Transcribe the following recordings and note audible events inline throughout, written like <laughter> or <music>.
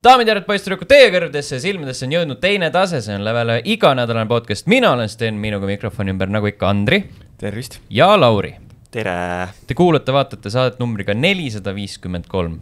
daamid ja härrad, poisssüdrukud, teie kõrvadesse ja silmadesse on jõudnud teine tase, see on Levele iganädalane podcast, mina olen Sten, minuga mikrofoni ümber, nagu ikka, Andri. tervist. ja Lauri. tere. Te kuulate, vaatate saadet numbriga nelisada viiskümmend kolm.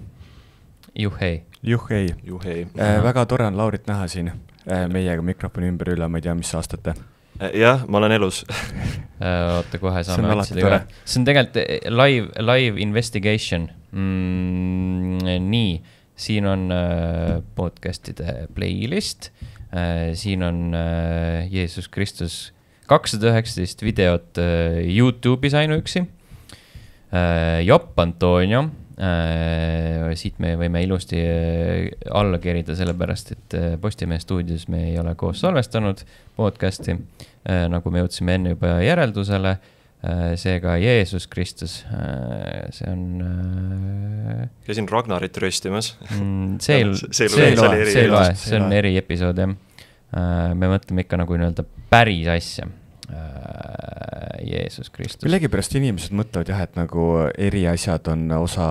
juhhei. juhhei. juhhei äh,. väga tore on Laurit näha siin äh, meiega mikrofoni ümber üle, ma ei tea, mis aastate äh, jah, ma olen elus <laughs> äh, oota, kohe saame otsida ka. see on tegelikult äh, live, live investigation mm,. nii siin on äh, podcast'ide playlist, äh, siin on äh, Jeesus Kristus kakssada üheksateist videot Youtube'is ainuüksi. Jopp Antonio, siit me võime ilusti alla kerida, sellepärast et Postimehe stuudios me ei ole koos salvestanud podcast'i, nagu me jõudsime enne juba järeldusele Äh, seega Jeesus Kristus, äh, see on. käisin äh, Ragnarit röstimas mm,. see ei, <laughs> see ei loe, see ei loe, see on eri episood jah. me mõtleme ikka nagu nii-öelda päris asja. Jeesus Kristus. millegipärast inimesed mõtlevad jah, et nagu eri asjad on osa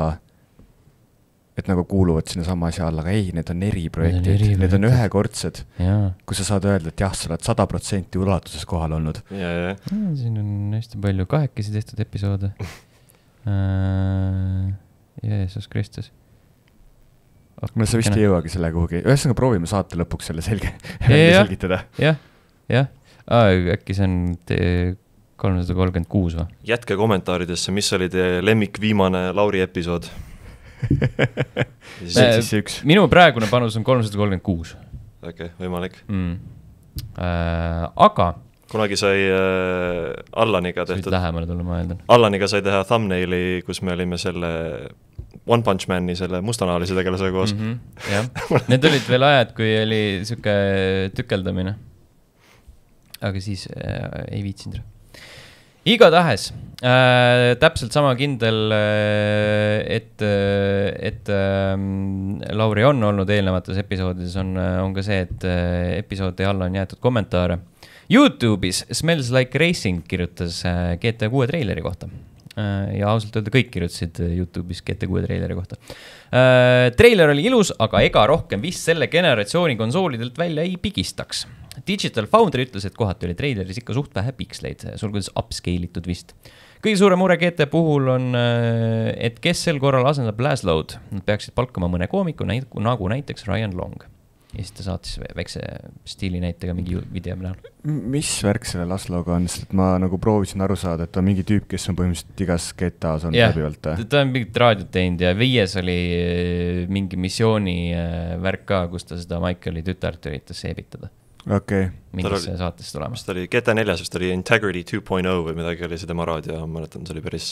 et nagu kuuluvad sinnasama asja alla, aga ei, need on eriprojektid, need on ühekordsed, kus sa saad öelda, et jah, sa oled sada protsenti ulatuses kohal olnud. Mm, siin on hästi palju kahekesi tehtud episoode uh,. <laughs> Jeesus Kristus okay,. no sa vist kena. Noh. ei jõuagi selle kuhugi, ühesõnaga proovime saate lõpuks selle selge välja <laughs> selgitada ja,. jah, jah, äkki see on kolmsada kolmkümmend kuus või? jätke kommentaaridesse, mis oli teie lemmik viimane Lauri episood Äh, minu praegune panus on kolmsada kolmkümmend kuus. okei okay,, võimalik mm.. Äh, aga kunagi sai äh, Allaniga tehtud. lähemale tulla, ma eeldan. Allaniga sai teha thumbnaili, kus me olime selle One Punch Mani selle mustanahalise tegelasega koos mm. -hmm, <laughs> jah, need olid veel ajad, kui oli sihuke tükeldamine. aga siis äh, ei viitsinud igatahes äh, täpselt sama kindel äh,, et, äh, et äh, Lauri on olnud eelnevates episoodides, on, äh, on ka see, et äh, episoodi alla on jäetud kommentaare. Youtube'is Smells Like Racing kirjutas äh, GTA kuue treileri kohta äh, ja ausalt öelda kõik kirjutasid äh, Youtube'is GTA kuue treileri kohta äh,. treiler oli ilus, aga ega rohkem vist selle generatsiooni konsoolidelt välja ei pigistaks Digital Foundry ütles, et kohati oli treileris ikka suht vähe piksleid, sulgudes upscale itud vist. kõige suurem mure GT puhul on, äh, et kes sel korral asendab Laslow'd, nad peaksid palkama mõne koomiku, nagu näiteks Ryan Long. ja siis ta saatis väikse stiilinäitega mingi video näol. mis värk selle Lasloga on, sest ma nagu proovisin aru saada, et ta on mingi tüüp, kes on põhimõtteliselt igas GTA-s on läbivalt. ta on mingit raadiot teinud ja viies oli äh, mingi missiooni äh, värk ka, kus ta seda Michaeli tütart üritas seebitada okay. mingisse oli, saatesse tulemas. ta oli GTA neljas vist oli Integrity 2.0 või midagi oli see tema raadio, ma mäletan, see oli päris,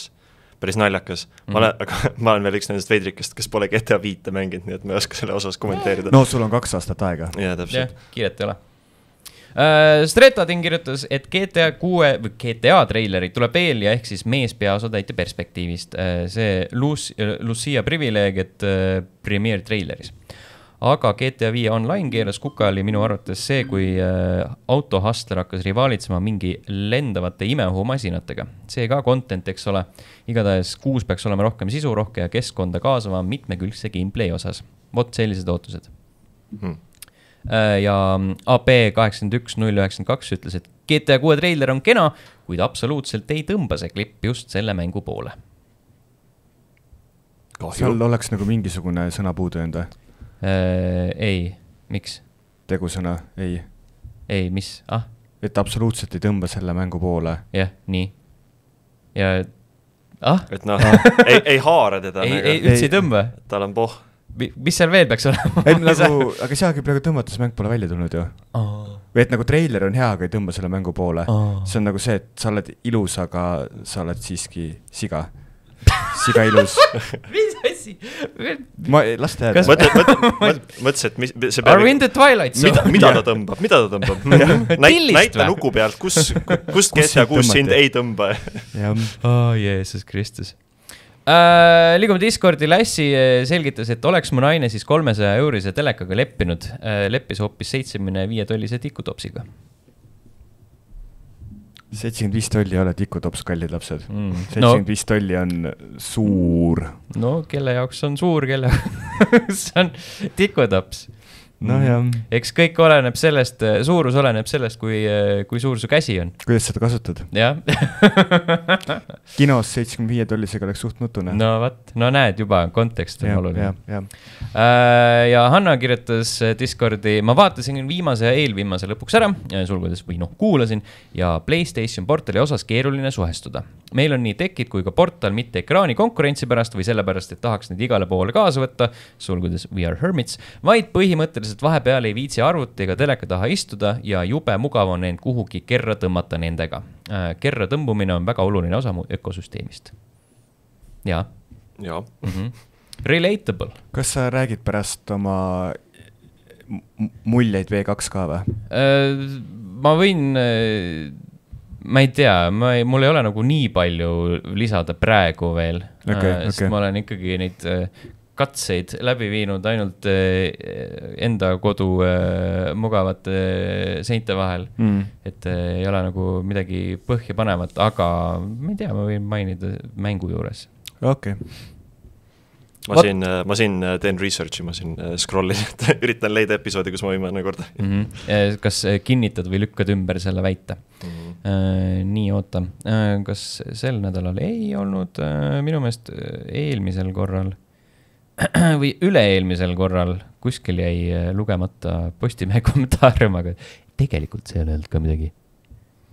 päris naljakas. ma olen mm, -hmm. aga ma olen veel üks nendest veidrikest, kes pole GTA viite mänginud, nii et ma ei oska selle osas kommenteerida. no sul on kaks aastat aega. jaa, täpselt yeah,. kiiret ei ole uh,. Äh, Stretatin kirjutas, et GTA kuue või GTA treilerit tuleb eel ja ehk siis mees peaosatäitja perspektiivist uh,. see Lucia, Lucia privileeg, et uh, äh, premiere treileris aga GTA viie online keeras kukali minu arvates see, kui äh, autohustler hakkas rivaalitsema mingi lendavate imehumasinatega. see ka content, eks ole. igatahes kuus peaks olema rohkem sisu, rohkem keskkonda kaasava mitmekülgse gameplay osas. vot sellised ootused hmm.. ja mm, AB kaheksakümmend üks, null üheksakümmend kaks ütles, et GTA kuue treiler on kena, kuid absoluutselt ei tõmba see klipp just selle mängu poole. seal oleks nagu mingisugune sõna puudu jäänud või? Äh, ei, miks? tegusõna ei. ei, mis, ah? et absoluutselt ei tõmba selle mängu poole. jah, nii. ja, ah? et noh <laughs> ei, ei haara teda. ei, ei üldse ei, ei tõmba. tal on pohh. mis seal veel peaks olema? ei <laughs> nagu, aga ei saagi praegu tõmmata, sest mäng pole välja tulnud ju oh või et nagu treiler on hea, aga ei tõmba selle mängu poole oh.. see on nagu see, et sa oled ilus, aga sa oled siiski siga. siga ilus. <laughs> mis asi asi. ma, las ta jääb. mõtlesin, <laughs> et mis, see peab. Are we in the twilight zone? mida, mida ta <laughs> tõmbab, mida ta tõmbab? <laughs> näita nuku pealt, kus, kust GTA kuus sind ei tõmba. jah, oh, Jeesus Kristus. Uh, liigume Discordi, Lassi äh, selgitas, et oleks mu naine siis kolmesaja eurise telekaga leppinud uh,, leppis hoopis seitsmekümne viie tollise tikutopsiga seitsekümmend viis tolli ei ole tikutops, kallid lapsed mm.. seitsekümmend viis no. tolli on suur. no kelle jaoks on suur, kelle <laughs> jaoks on tikutops. Mhm. noh, jah. eks kõik oleneb sellest, eh, suurus oleneb sellest, kui, eh, kui suur su käsi on. kuidas seda kasutad? jah <laughs> kinos seitsmekümne viie tollisega oleks suht nutune. no vot, no näed juba, kontekst on ja, oluline. ja, ja. Äh, ja Hanna kirjutas eh, Discordi, ma vaatasin viimase ja eelviimase lõpuks ära, sulgudes või noh, kuulasin ja Playstation portali osas keeruline suhestuda. meil on nii tekid kui ka portal mitte ekraani konkurentsi pärast või sellepärast, et tahaks neid igale poole kaasa võtta, sulgudes we are hermits, vaid põhimõtteliselt ütles, et vahepeal ei viitsi arvuti ega teleka taha istuda ja jube mugav on end kuhugi kerra tõmmata nendega. Äh, kerra tõmbumine on väga oluline osa mu ökosüsteemist. ja. ja mm. -hmm. Relatable. kas sa räägid pärast oma muljeid V2 ka või? Äh, ma võin, äh, ma ei tea, ma ei, mul ei ole nagu nii palju lisada praegu veel okay,. Okay. sest ma olen ikkagi neid katseid läbi viinud ainult eh, enda kodu eh, mugavate eh, seinte vahel mm.. et ei ole nagu midagi põhjapanevat, aga ma ei tea, ma võin mainida mängu juures. okei okay. ma What? siin, ma siin teen research'i, ma siin scroll in <laughs> üritan leida episoodi, kus ma viimane kord mm. -hmm. kas kinnitad või lükkad ümber selle väite mm? -hmm. Uh, nii, oota uh,, kas sel nädalal ei olnud uh,, minu meelest eelmisel korral <clears throat> või üle-eelmisel korral kuskil jäi äh, lugemata Postimehe <laughs> kommentaarium, aga tegelikult seal ei olnud ka midagi,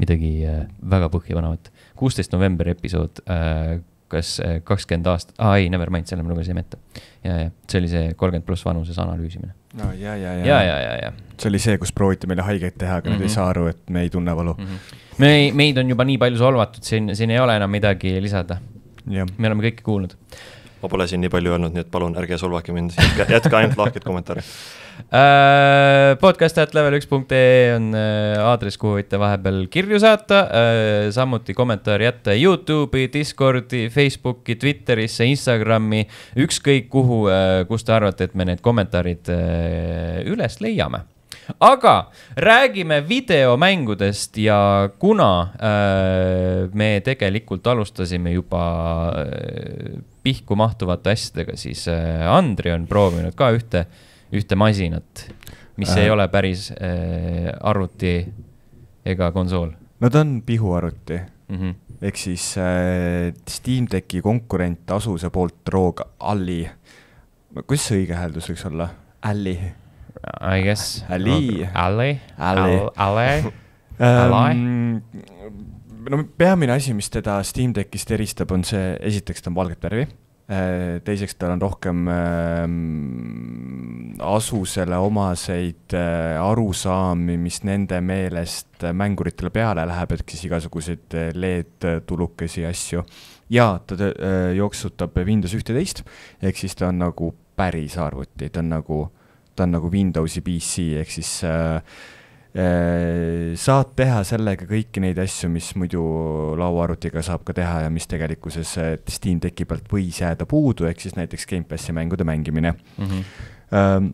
midagi äh, väga põhjapanevat. kuusteist november episood, äh, kas kakskümmend aastat, aa ei, never mind, selle me lugesime ette. ja, ja see oli see kolmkümmend pluss vanuses analüüsimine. no ja, ja, ja, ja, ja, ja, ja.. see oli see, kus prooviti meile haiget teha, aga mm -hmm. nad ei mhm. saa aru, et me ei tunne valu mm. -hmm. me, meid on juba nii palju solvatud, siin, siin ei ole enam midagi lisada. me oleme kõike kuulnud ma pole siin nii palju öelnud, nii et palun ärge solvake mind, jätke ainult lahked kommentaare uh,. <laughs> Äh, podcast at level üks punkt ee on äh, aadress, kuhu võite vahepeal kirju saata uh,, samuti kommentaari jätta Youtube'i, Discordi, Facebooki, Twitterisse, Instagrami, ükskõik kuhu uh,, kus te arvate, et me need kommentaarid üles leiame aga räägime videomängudest ja kuna äh, me tegelikult alustasime juba äh, pihku mahtuvate asjadega, siis äh, Andri on proovinud ka ühte, ühte masinat, mis äh. ei ole päris äh, arvuti ega konsool. no ta on pihuarvuti mm. -hmm ehk siis äh, Steam Decki konkurent Asuse poolt Rogue Alli. kuidas see õige hääldus võiks olla? Alli I guess. Ali. Ali. Ali. Ali. <laughs> Ähm, no peamine asi, mis teda Steam Deckist eristab, on see, esiteks ta on valget värvi äh, teiseks tal on rohkem äh, asusele omaseid äh, arusaami, mis nende meelest äh, mänguritele peale läheb, ehk siis igasuguseid äh, LED-tulukesi asju. ja ta äh, jooksutab Windows ühteteist, ehk siis ta on nagu päris arvuti, ta on nagu äh, ta on nagu Windowsi PC ehk siis äh, äh, saad teha sellega kõiki neid asju, mis muidu lauaarvutiga saab ka teha ja mis tegelikkuses Steam Decki pealt võis jääda puudu, ehk siis näiteks Gamepassi mängude mängimine mm. -hmm. Ähm,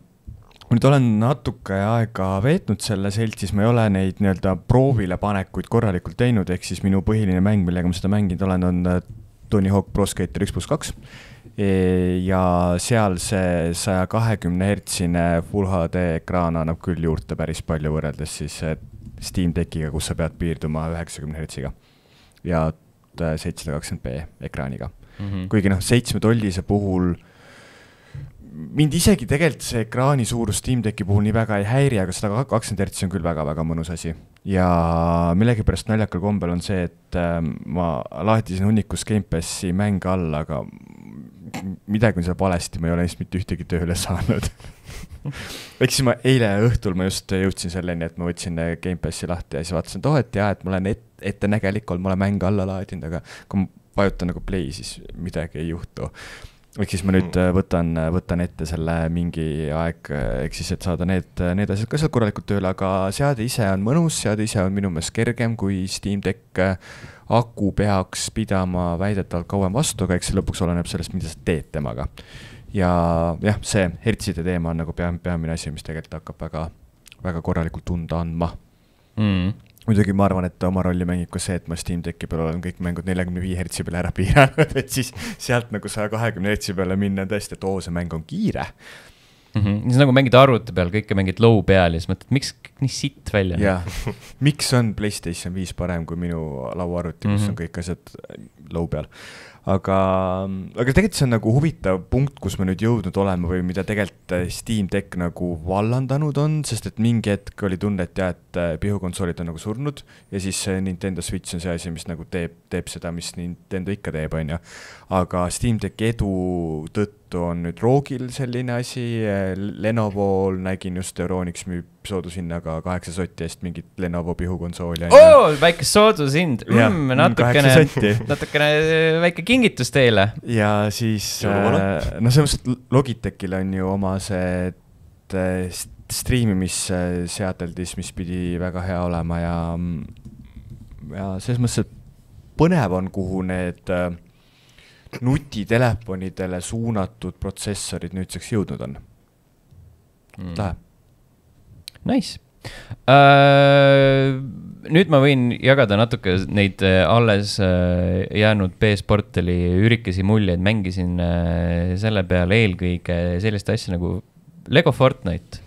nüüd olen natuke aega veetnud selle seltsis, ma ei ole neid nii-öelda proovilepanekuid korralikult teinud, ehk siis minu põhiline mäng, millega ma seda mänginud olen, on äh, Tony Hawk Pro Skater üks pluss kaks mm ja seal see saja kahekümne hertsine full HD ekraan annab küll juurde päris palju võrreldes siis Steam Deckiga, kus sa pead piirduma üheksakümne hertsiga ja äh, seitsesada kakskümmend B ekraaniga mm. -hmm. kuigi noh, seitsme tollise puhul mind isegi tegelikult see ekraani suurus Steam Decki puhul nii väga ei häiri, aga sada kakskümmend hertsi on küll väga-väga mõnus asi. ja millegipärast naljakal kombel on see, et ähm, ma laadisin hunnikus Gamepassi mänge alla, aga midagi on seal valesti, ma ei ole neist mitte ühtegi tööle saanud ehk siis ma eile õhtul ma just jõudsin selleni, et ma võtsin Gamepassi lahti ja siis vaatasin, et oh, et jaa, et ma olen et, ettenägelik olnud, ma olen mänge alla laadinud, aga kui ma vajutan nagu play, siis midagi ei juhtu ehk siis ma nüüd mm. võtan, võtan ette selle mingi aeg, ehk siis, et saada need, need asjad ka seal korralikult tööle, aga seade ise on mõnus, seade ise on minu meelest kergem kui Steam Deck aku peaks pidama väidetavalt kauem vastu, aga eks see lõpuks oleneb sellest, mida sa teed temaga. ja jah, see hertside teema on nagu pea, peamine asi, mis tegelikult hakkab väga, väga korralikult tunda andma mm muidugi ma arvan, et oma rolli mängib ka see, et ma Steam Decki peal olen kõik mängud neljakümne viie hertsi peale ära piiranud, et siis sealt nagu saja kahekümne hertsi peale minna tõesti, et oo, see mäng on kiire mm. -hmm. see on nagu mängid arvuti peal, kõike mängid low peal ja siis mõtled, miks nii sitt välja yeah.. <laughs> miks on Playstation viis parem kui minu lauaarvuti mm, -hmm. kus on kõik asjad äh, low peal. aga, aga tegelikult see on nagu huvitav punkt, kus me nüüd jõudnud oleme või mida tegelikult äh, Steam Deck nagu vallandanud on, sest et mingi hetk oli tunne, et jah, et äh, pihukonsoolid on nagu surnud ja siis Nintendo Switch on see asi, mis nagu teeb, teeb seda, mis Nintendo ikka teeb, on ju. aga Steam Decki edu tõttu tõttu on nüüd Roogil selline asi, eh, Lenovo'l nägin just, Euronix müüb soodushinnaga kaheksa sotti eest mingit Lenovo pihukonsooli oh,. väike soodushind mm, mm,, natukene, <laughs> natukene eh, väike kingitus teile. ja siis, eh, no selles mõttes, et Logitechil on ju oma see striimimisseadeldis, mis pidi väga hea olema ja, ja selles mõttes, et põnev on, kuhu need äh, nutitelefonidele suunatud protsessorid nüüdseks jõudnud on mm.. Lähe. Nice uh,. nüüd ma võin jagada natuke neid äh, alles äh, jäänud B-sporteli ürikesi muljeid, mängisin selle peale eelkõige sellist asja nagu Lego Fortnite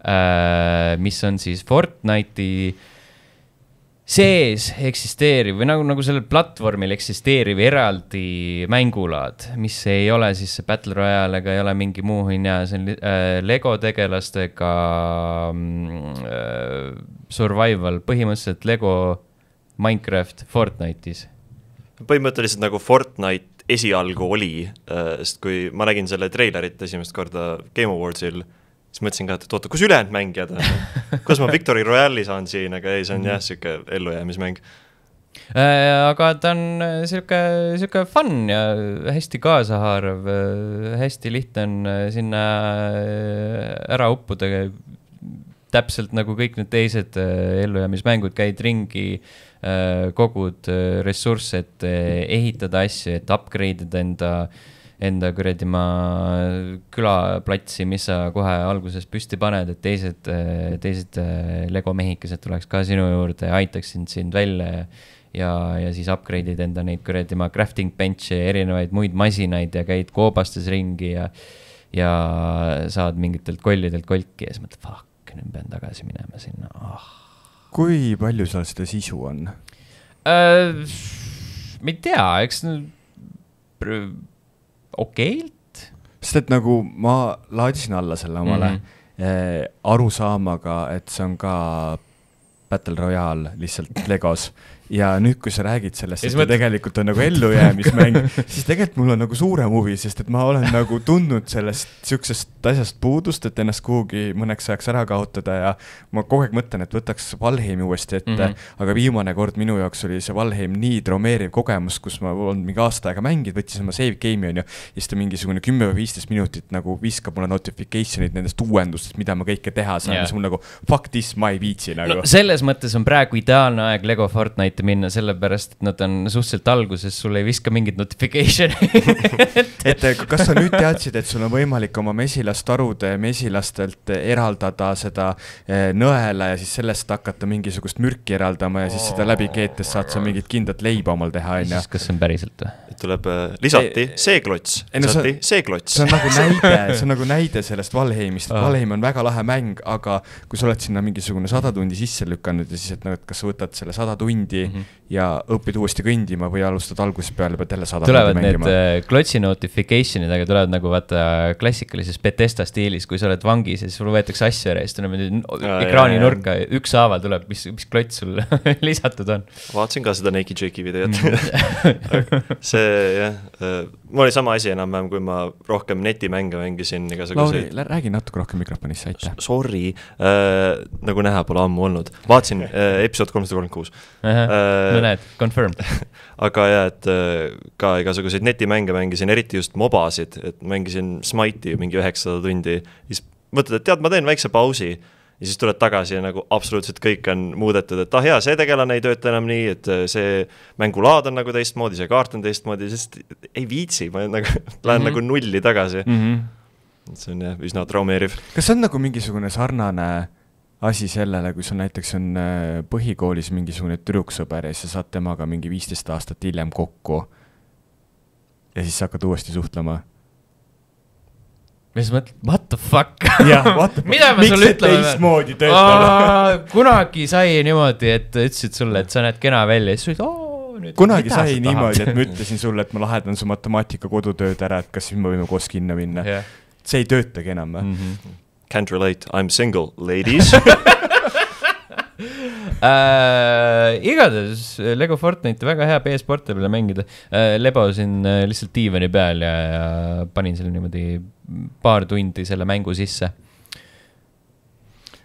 uh,, mis on siis Fortnite'i sees eksisteeriv või nagu, nagu sellel platvormil eksisteeriv eraldi mängulaad, mis ei ole siis see Battle Royale ega ei ole mingi muu hinna, see on äh, Lego tegelastega mm, äh, survival, põhimõtteliselt Lego Minecraft Fortnite'is. põhimõtteliselt nagu Fortnite esialgu oli, äh, sest kui ma nägin selle treilerit esimest korda Game Awardsil äh, siis mõtlesin ka, et oota, kus ülejäänud mängijad on <laughs> kuidas ma Victory Royale'i saan siin, aga ei, see on jah, mhm. sihuke ellujäämismäng äh,. aga ta on äh, sihuke, sihuke fun ja hästi kaasahaarav, äh, hästi lihtne on äh, sinna ära uppuda. täpselt nagu kõik need teised ellujäämismängud, käid ringi kogud ressursse, et ehitada asju, et upgrade ida enda äh, enda kuradi ma külaplatsi, mis sa kohe alguses püsti paned, et teised, teised eh, Lego mehikesed tuleks ka sinu juurde ja aitaks sind, sind välja ja ja, ja siis upgrade'id enda neid kuradi ma crafting bench'e ja erinevaid muid masinaid ja käid koobastes ringi ja ja saad mingitelt kollidelt kolki ja siis mõtled, fuck, nüüd pean tagasi minema sinna oh.. kui palju seal seda sisu on äh,? ma ei tea, eks okeilt. sest et nagu ma laadisin alla selle omale mm -hmm. arusaamaga, et see on ka Battle Royale lihtsalt Legos ja nüüd, kui sa räägid sellest, et mõtled... tegelikult on nagu ellujäämismäng <laughs> siis tegelikult mul on nagu suurem huvi, sest et ma olen nagu tundnud sellest sihukesest asjast puudust, et ennast kuhugi mõneks ajaks ära kaotada ja ma kogu aeg mõtlen, et võtaks Valheimi uuesti ette mm, -hmm. aga viimane kord minu jaoks oli see Valheim nii traumeeriv kogemus, kus ma olen mingi aasta aega mänginud, võttis oma save game'i onju, siis ta mingisugune kümme või viisteist minutit nagu viskab mulle notification'id nendest uuendustest, mida ma kõike teha saan yeah., siis mul nagu fuck this, ma ei viitsi nagu no,. selles mõttes on praegu ideaalne aeg Lego Fortnite'i ette minna, sellepärast et nad on suhteliselt alguses, sul ei viska mingit notification'i <laughs> et kas sa nüüd teadsid, et sul on võimalik oma mesilastarude mesilastelt eraldada seda eh, nõela ja siis sellest hakata mingisugust mürki eraldama ja siis seda läbi keetes saad sa mingit kindlat leiba omal teha, on ju. kas see on päriselt või? tuleb, eh, lisati see klots, lisati see klots. see on nagu näide, <laughs> see on nagu näide sellest Valheimist, Valheim on väga lahe mäng, aga kui sa oled sinna mingisugune sada tundi sisse lükanud ja siis, et noh, et kas sa võtad selle sada tundi tagasi mm -hmm. ja õpid uuesti kõndima või alustad algusest peale, pead jälle sada tulevad need äh, klotsi notification idega tulevad nagu vaata äh, klassikalises Betesta stiilis, kui sa oled vangis ja siis sul võetakse asju ära ja siis tuleb ekraani nurka ja ükshaaval tuleb, mis, mis klots sul <laughs> lisatud on. vaatasin ka seda Naked Jake'i videot mhm. <laughs> see jah äh, mul oli sama asi enam-vähem, kui ma rohkem netimänge mängisin, igasuguseid. Lauri, räägi natuke rohkem mikrofonisse, aitäh. Sorry äh,, nagu näha, pole ammu olnud, vaatasin äh, episood kolmsada kolmkümmend kuus. Äh, no näed, confirmed <laughs> aga jaa, et äh, ka igasuguseid netimänge mängisin, eriti just mobasid, et mängisin Smite'i mingi üheksasada tundi, siis mõtled, et tead, ma teen väikse pausi ja siis tuled tagasi ja nagu absoluutselt kõik on muudetud, et ah jaa, see tegelane ei tööta enam nii, et äh, see mängulaad on nagu teistmoodi, see kaart on teistmoodi, sest ei viitsi, ma nagu <laughs> lähen mm -hmm. nagu nulli tagasi mm. -hmm. see on jah, üsna traumeeriv. kas see on nagu mingisugune sarnane asi sellele, kui sul näiteks on äh, põhikoolis mingisugune tüdruksõber ja sa saad temaga mingi viisteist aastat hiljem kokku ja siis sa hakkad uuesti suhtlema ja siis mõtled, what the fuck yeah,, <laughs> mida ma sulle ütlen. kunagi sai niimoodi, et ütlesid sulle, et sa näed kena välja ja siis sa olid oo nüüd. kunagi sai niimoodi, et ma ütlesin sulle, et ma lahendan su matemaatika kodutööd ära, et kas siis me võime koos kinno minna yeah.. see ei töötagi enam mm. -hmm. Can't relate, I am single, ladies <laughs> <laughs> äh, igatahes Lego Fortnite'i väga hea PS-porte peale mängida äh,. lebasin äh, lihtsalt diivani peal ja, ja panin selle niimoodi paar tundi selle mängu sisse.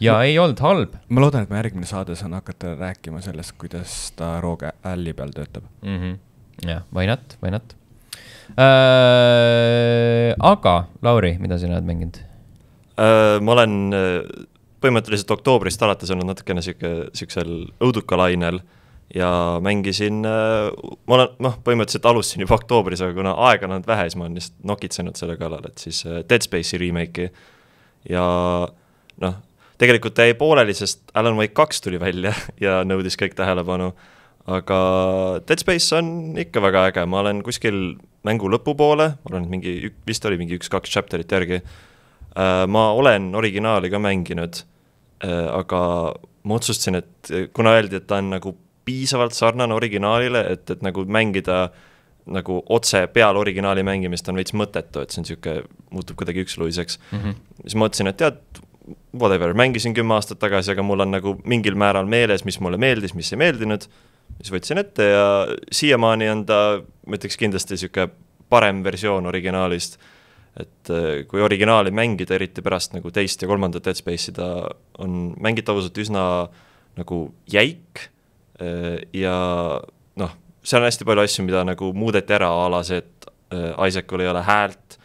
ja ma, ei olnud halb. ma loodan, et ma järgmine saade saan hakata rääkima sellest, kuidas ta Rogue Alley peal töötab mm. -hmm. jah, why not, why not äh,. aga Lauri, mida sina oled mänginud? Äh, ma olen äh, põhimõtteliselt oktoobrist alates olnud natukene sihuke, sihukesel õudukalainel ja mängisin, äh, ma olen, noh, põhimõtteliselt alustasin juba oktoobris, aga kuna aega on olnud vähe, siis ma olen lihtsalt nokitsenud selle kallal, et siis äh, Dead Space'i remake'i ja noh, tegelikult ta jäi pooleli, sest Alan Wake kaks tuli välja <laughs> ja nõudis kõik tähelepanu, aga Dead Space on ikka väga äge, ma olen kuskil mängu lõpupoole, ma arvan, et mingi, vist oli mingi üks-kaks chapter'it järgi, äh, ma olen originaali ka mänginud Äh, aga ma otsustasin, et äh, kuna öeldi, et ta on nagu piisavalt sarnane originaalile, et, et nagu mängida nagu otse peal originaali mängimist on veits mõttetu, et see on niisugune, muutub kuidagi üksluiseks mm. -hmm. siis ma mõtlesin, et tead, whatever, mängisin kümme aastat tagasi, aga mul on nagu mingil määral meeles, mis mulle meeldis, mis ei meeldinud, siis võtsin ette ja siiamaani on ta, ma ütleks kindlasti niisugune parem versioon originaalist et äh, kui originaali mängida, eriti pärast nagu teist ja kolmandat Dead Space'i, ta on mängitavuselt üsna nagu jäik äh, ja noh, seal on hästi palju asju, mida nagu muudeti ära, a la see, et äh, Isaacul ei ole häält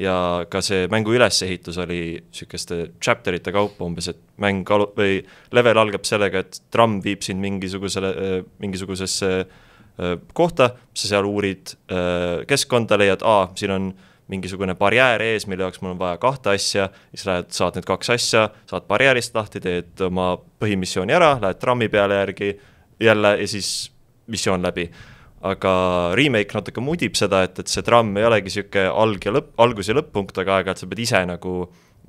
ja ka see mängu ülesehitus oli niisuguste chapter'ite kaupa umbes, et mäng alu-, või level algab sellega, et tramm viib sind mingisugusele, mingisugusesse kohta, sa seal uurid keskkonda, leiad, aa, siin on äh, mingisugune barjäär ees, mille jaoks mul on vaja kahte asja, siis lähed, saad need kaks asja, saad barjäärist lahti, teed oma põhimissiooni ära, lähed trammi peale järgi jälle ja siis missioon läbi. aga remake natuke mudib seda, et, et see tramm ei olegi niisugune alg ja lõpp, algus ja lõpp-punkt, aga aeg-ajalt sa pead ise nagu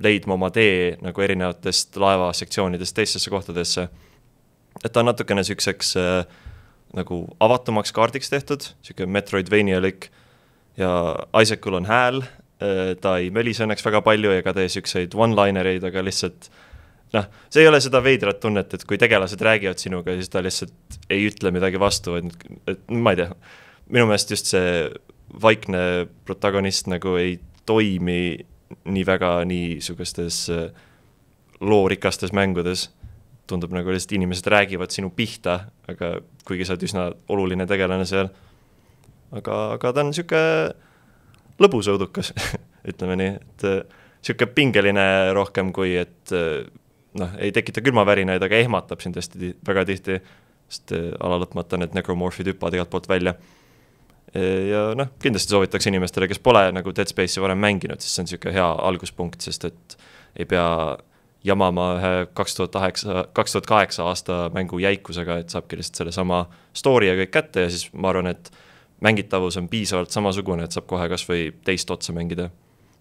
leidma oma tee nagu erinevatest laevasektsioonidest teistesse kohtadesse. et ta on natukene niisuguseks äh, nagu avatumaks kaardiks tehtud, niisugune Metroidvania-lik ja Isaacul on hääl, äh, ta ei mölise õnneks väga palju ega tee niisuguseid one-linereid, aga lihtsalt noh, see ei ole seda veidrat tunnet, et kui tegelased räägivad sinuga, siis ta lihtsalt ei ütle midagi vastu, et, et ma ei tea, minu meelest just see vaikne protagonist nagu ei toimi nii väga niisugustes äh, loorikastes mängudes, tundub nagu lihtsalt inimesed räägivad sinu pihta, aga kuigi sa oled üsna oluline tegelane seal aga, aga ta on sihuke lõbus õudukas <laughs> ütleme nii, et äh, sihuke pingeline rohkem kui, et äh, noh, ei tekita külmavärinaid, aga ehmatab sind hästi väga tihti, sest äh, ala lõpmata need necromorph'id hüppavad igalt poolt välja. ja noh, kindlasti soovitaks inimestele, kes pole nagu Dead Space'i varem mänginud, siis see on sihuke hea alguspunkt, sest et ei pea jamama ühe kaks tuhat kaheksa, kaks tuhat kaheksa aasta mängu jäikusega, et saabki lihtsalt sellesama story ja kõik kätte ja siis ma arvan, et mängitavus on piisavalt samasugune, et saab kohe kas või teist otsa mängida.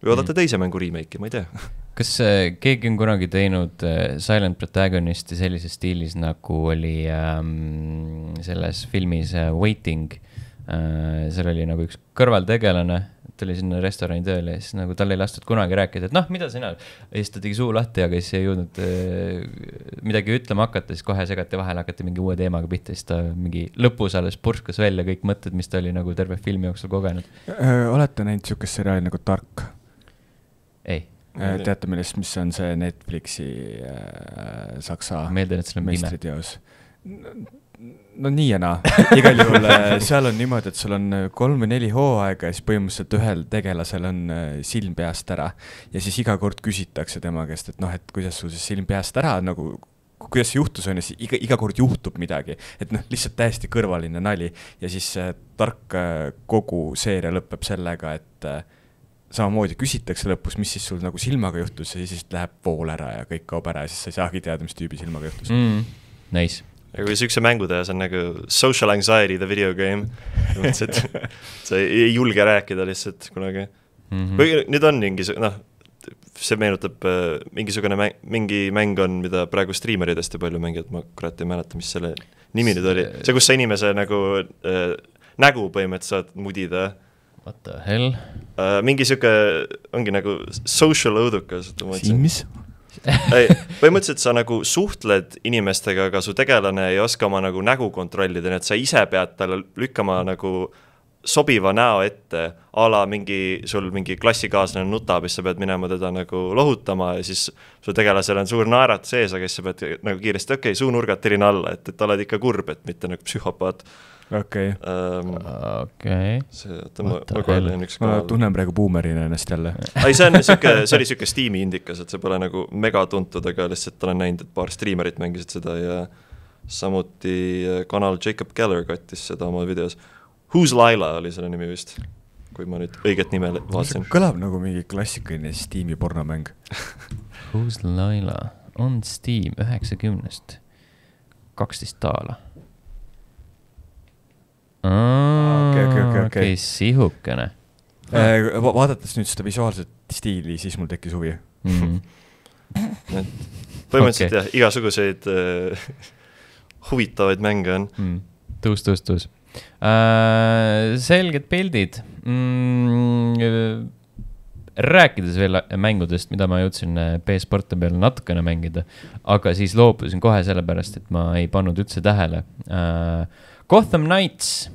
või oodata mm. teise mängu remake'i, ma ei tea <laughs> kas äh, keegi on kunagi teinud äh, Silent Protagonisti sellises stiilis, nagu oli ähm, selles filmis äh, Waiting äh,? seal oli nagu üks kõrvaltegelane tuli sinna restorani tööle ja siis nagu tal ei lastud kunagi rääkida, et noh, mida sina. ja siis ta tegi suu lahti, aga siis ei jõudnud äh, midagi ütlema hakata, siis kohe segati vahele, hakati mingi uue teemaga pihta, siis ta mingi lõpus alles purskas välja kõik mõtted, mis ta oli nagu terve filmi jooksul kogenud. Äh, olete näinud sihukest seriaali nagu Tark? ei äh, teate, millest, mis on see Netflixi äh, saksa meeldejätusele meistrititeos? no nii ja naa, <laughs> igal juhul äh, seal on niimoodi, et sul on äh, kolm või neli hooaega ja siis põhimõtteliselt ühel tegelasel on äh, silm peast ära. ja siis iga kord küsitakse tema käest, et noh, et kuidas sul siis silm peast ära nagu kuidas see juhtus, on ju, siis iga, iga kord juhtub midagi, et noh, lihtsalt täiesti kõrvaline nali ja siis äh, tark äh, kogu seeria lõpeb sellega, et äh, samamoodi küsitakse lõpus, mis siis sul nagu silmaga juhtus ja siis läheb pool ära ja kõik kaob ära ja siis sa ei saagi teada, mis tüübi silmaga juhtus mm.. Nice aga kui siukse mängu teha, see on nagu social anxiety the video game. mõttes, et sa <laughs> ei julge rääkida lihtsalt kunagi mm. -hmm. või nüüd on mingi, noh, see meenutab äh, mingisugune mäng, mingi mäng on, mida praegu striimerid hästi palju mängivad, ma kurat ei mäleta, mis selle nimi see... nüüd oli, see, kus sa inimese nagu äh, nägu põhimõtteliselt saad mudida. What the hell äh,? mingi sihuke, ongi nagu social õudukas. Sims? ei, <laughs> põhimõtteliselt sa nagu suhtled inimestega, aga su tegelane ei oska oma nagu nägu kontrollida, nii et sa ise pead talle lükkama nagu äh, sobiva näo ette, a la mingi, sul mingi klassikaaslane nutab ja siis sa pead minema teda nagu lohutama ja siis su tegelasel on suur naeratus ees, aga siis sa pead nagu kiiresti, okei okay,, suunurgad tirin alla, et, et oled ikka kurb, et mitte nagu psühhopaat. okei. Ehm, okei. see, oota, ma, ma kohe teen üks. ma tunnen praegu buumerina ennast jälle ei, <laughs> see on sihuke, see oli sihuke Steam'i indikas, et see pole nagu megatuntud, aga lihtsalt olen näinud, et paar striimerit mängisid seda ja samuti eh, kanal Jacob Keller kattis seda oma videos Who's Laila oli selle nimi vist, kui ma nüüd õiget nime vaatasin. kõlab nagu mingi klassikaline Steam'i pornomäng <laughs> Who's Laila on Steam üheksakümnest, kaksteist taala. okei, sihukene. Äh, vaadates nüüd seda visuaalset stiili, siis mul tekkis huvi mm. -hmm. põhimõtteliselt okay. jah, igasuguseid äh, huvitavaid mänge on mm.. tõus, tõus, tõus Äh, selged pildid mm,. rääkides veel mängudest, mida ma jõudsin B-sporti äh, peal natukene mängida, aga siis loobusin kohe sellepärast, et ma ei pannud üldse tähele. Äh, Gotham Knights.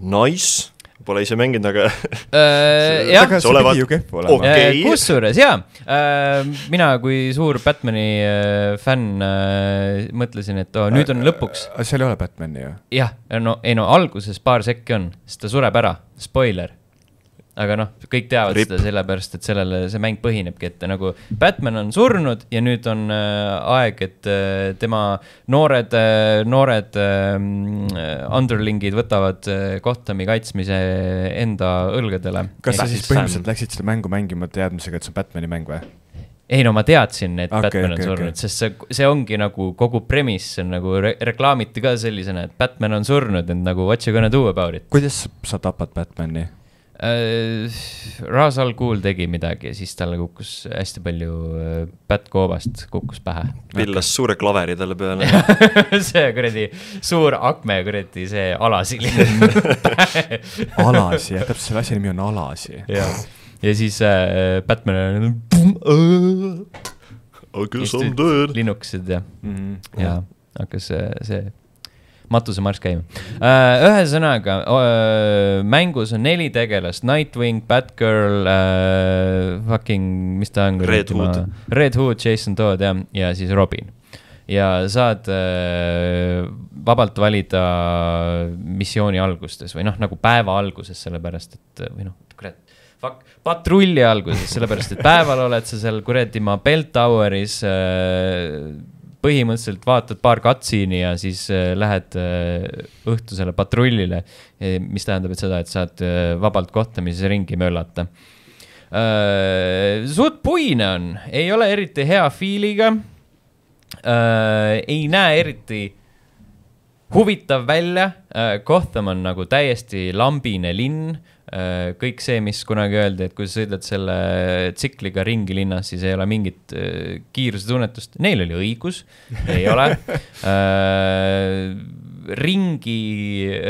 Nice pole ise mänginud, aga <laughs> äh, olevat... okay. Äh, kusjuures jaa äh,, mina kui suur Batman'i äh, fänn äh, mõtlesin, et oh, nüüd on lõpuks. Äh, seal ei ole Batman'i ju. jah, no ei no alguses paar sekki on, siis ta sureb ära, spoiler aga noh, kõik teavad Rip. seda sellepärast, et sellele see mäng põhinebki, et nagu Batman on surnud ja nüüd on äh, aeg, et äh, tema noored äh,, noored ähm, äh, underlingid võtavad äh, Gothami kaitsmise enda õlgadele. kas sa siis põhimõtteliselt on... läksid seda mängu mängima teadmisega, et see on Batmani mäng või? ei no ma teadsin, et okay, Batman on okay, surnud okay., sest see, see ongi nagu kogu premise, see on nagu re reklaamiti ka sellisena, et Batman on surnud, et nagu what you gonna do about it. kuidas sa tapad Batman'i? Äh, Raas al Ghul tegi midagi ja siis talle kukkus hästi palju äh, pättkoobast kukkus pähe. villas suure klaveri talle peale <laughs> see kuradi suur akme kuradi see alasi <laughs> alasi, jah, täpselt selle asja nimi on alasi. ja, ja siis äh, Batman on. I guess I m dead. linnukesed ja mm, -hmm. ja hakkas äh, see, see matusemarss käima. Äh, ühesõnaga, äh, mängus on neli tegelast, Nightwing, Batgirl uh,, fucking, mis ta on? Red Hood. Red Hood, Jason Todd jah, ja siis Robin ja saad äh, vabalt valida missiooni algustes või noh, nagu päeva alguses, sellepärast et või noh, kurat. Fuck, patrulli alguses, sellepärast et päeval oled sa seal kuradi ma Bell Toweris äh, põhimõtteliselt vaatad paar cutscene'i ja siis äh, lähed äh, õhtusele patrullile, eh, mis tähendab, et seda, et saad äh, vabalt kohtamises ringi möllata. suht puine on, ei ole eriti hea feel'iga. ei näe eriti huvitav välja, Gotham on nagu täiesti lambine linn Äh, kõik see, mis kunagi öeldi, et kui sa sõidad selle tsikliga ringi linnas, siis ei ole mingit äh, kiiruse tunnetust, neil oli õigus, ei ole äh, ringi,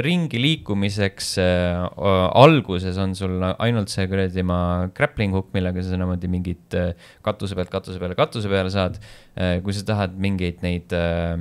ringi liikumiseks äh, alguses on sul ainult see kuradi ma grappling hook, millega sa niimoodi mingit äh, katuse pealt katuse peale, katuse peale saad äh,. kui sa tahad mingeid neid äh,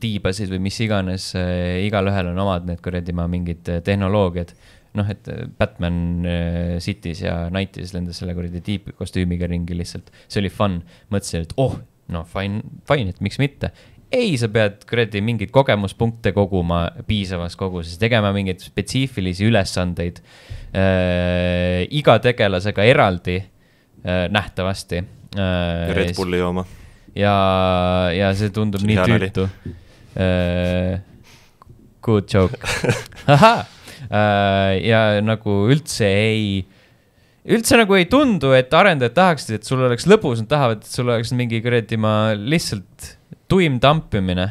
tiibasid või mis iganes äh,, igalühel on omad need kuradi ma mingid tehnoloogiad äh, noh, et eh, Batman eh, City's ja Nightis lendas selle kuradi tiibkostüümiga ringi lihtsalt, see oli fun. mõtlesin, et oh, no fine, fine, et miks mitte. ei, sa pead kuradi mingeid kogemuspunkte koguma piisavas koguses, tegema mingeid spetsiifilisi ülesandeid äh,. iga tegelasega eraldi äh, nähtavasti äh,. Red Bulli jooma. ja, ja see tundub see nii tüütu. Äh, good joke <laughs> ahah Äh, ja nagu üldse ei üldse nagu ei tundu, et arendajad tahaksid, et sul oleks lõbus, nad tahavad, et sul oleks mingi kuradi ma lihtsalt tuim tampimine.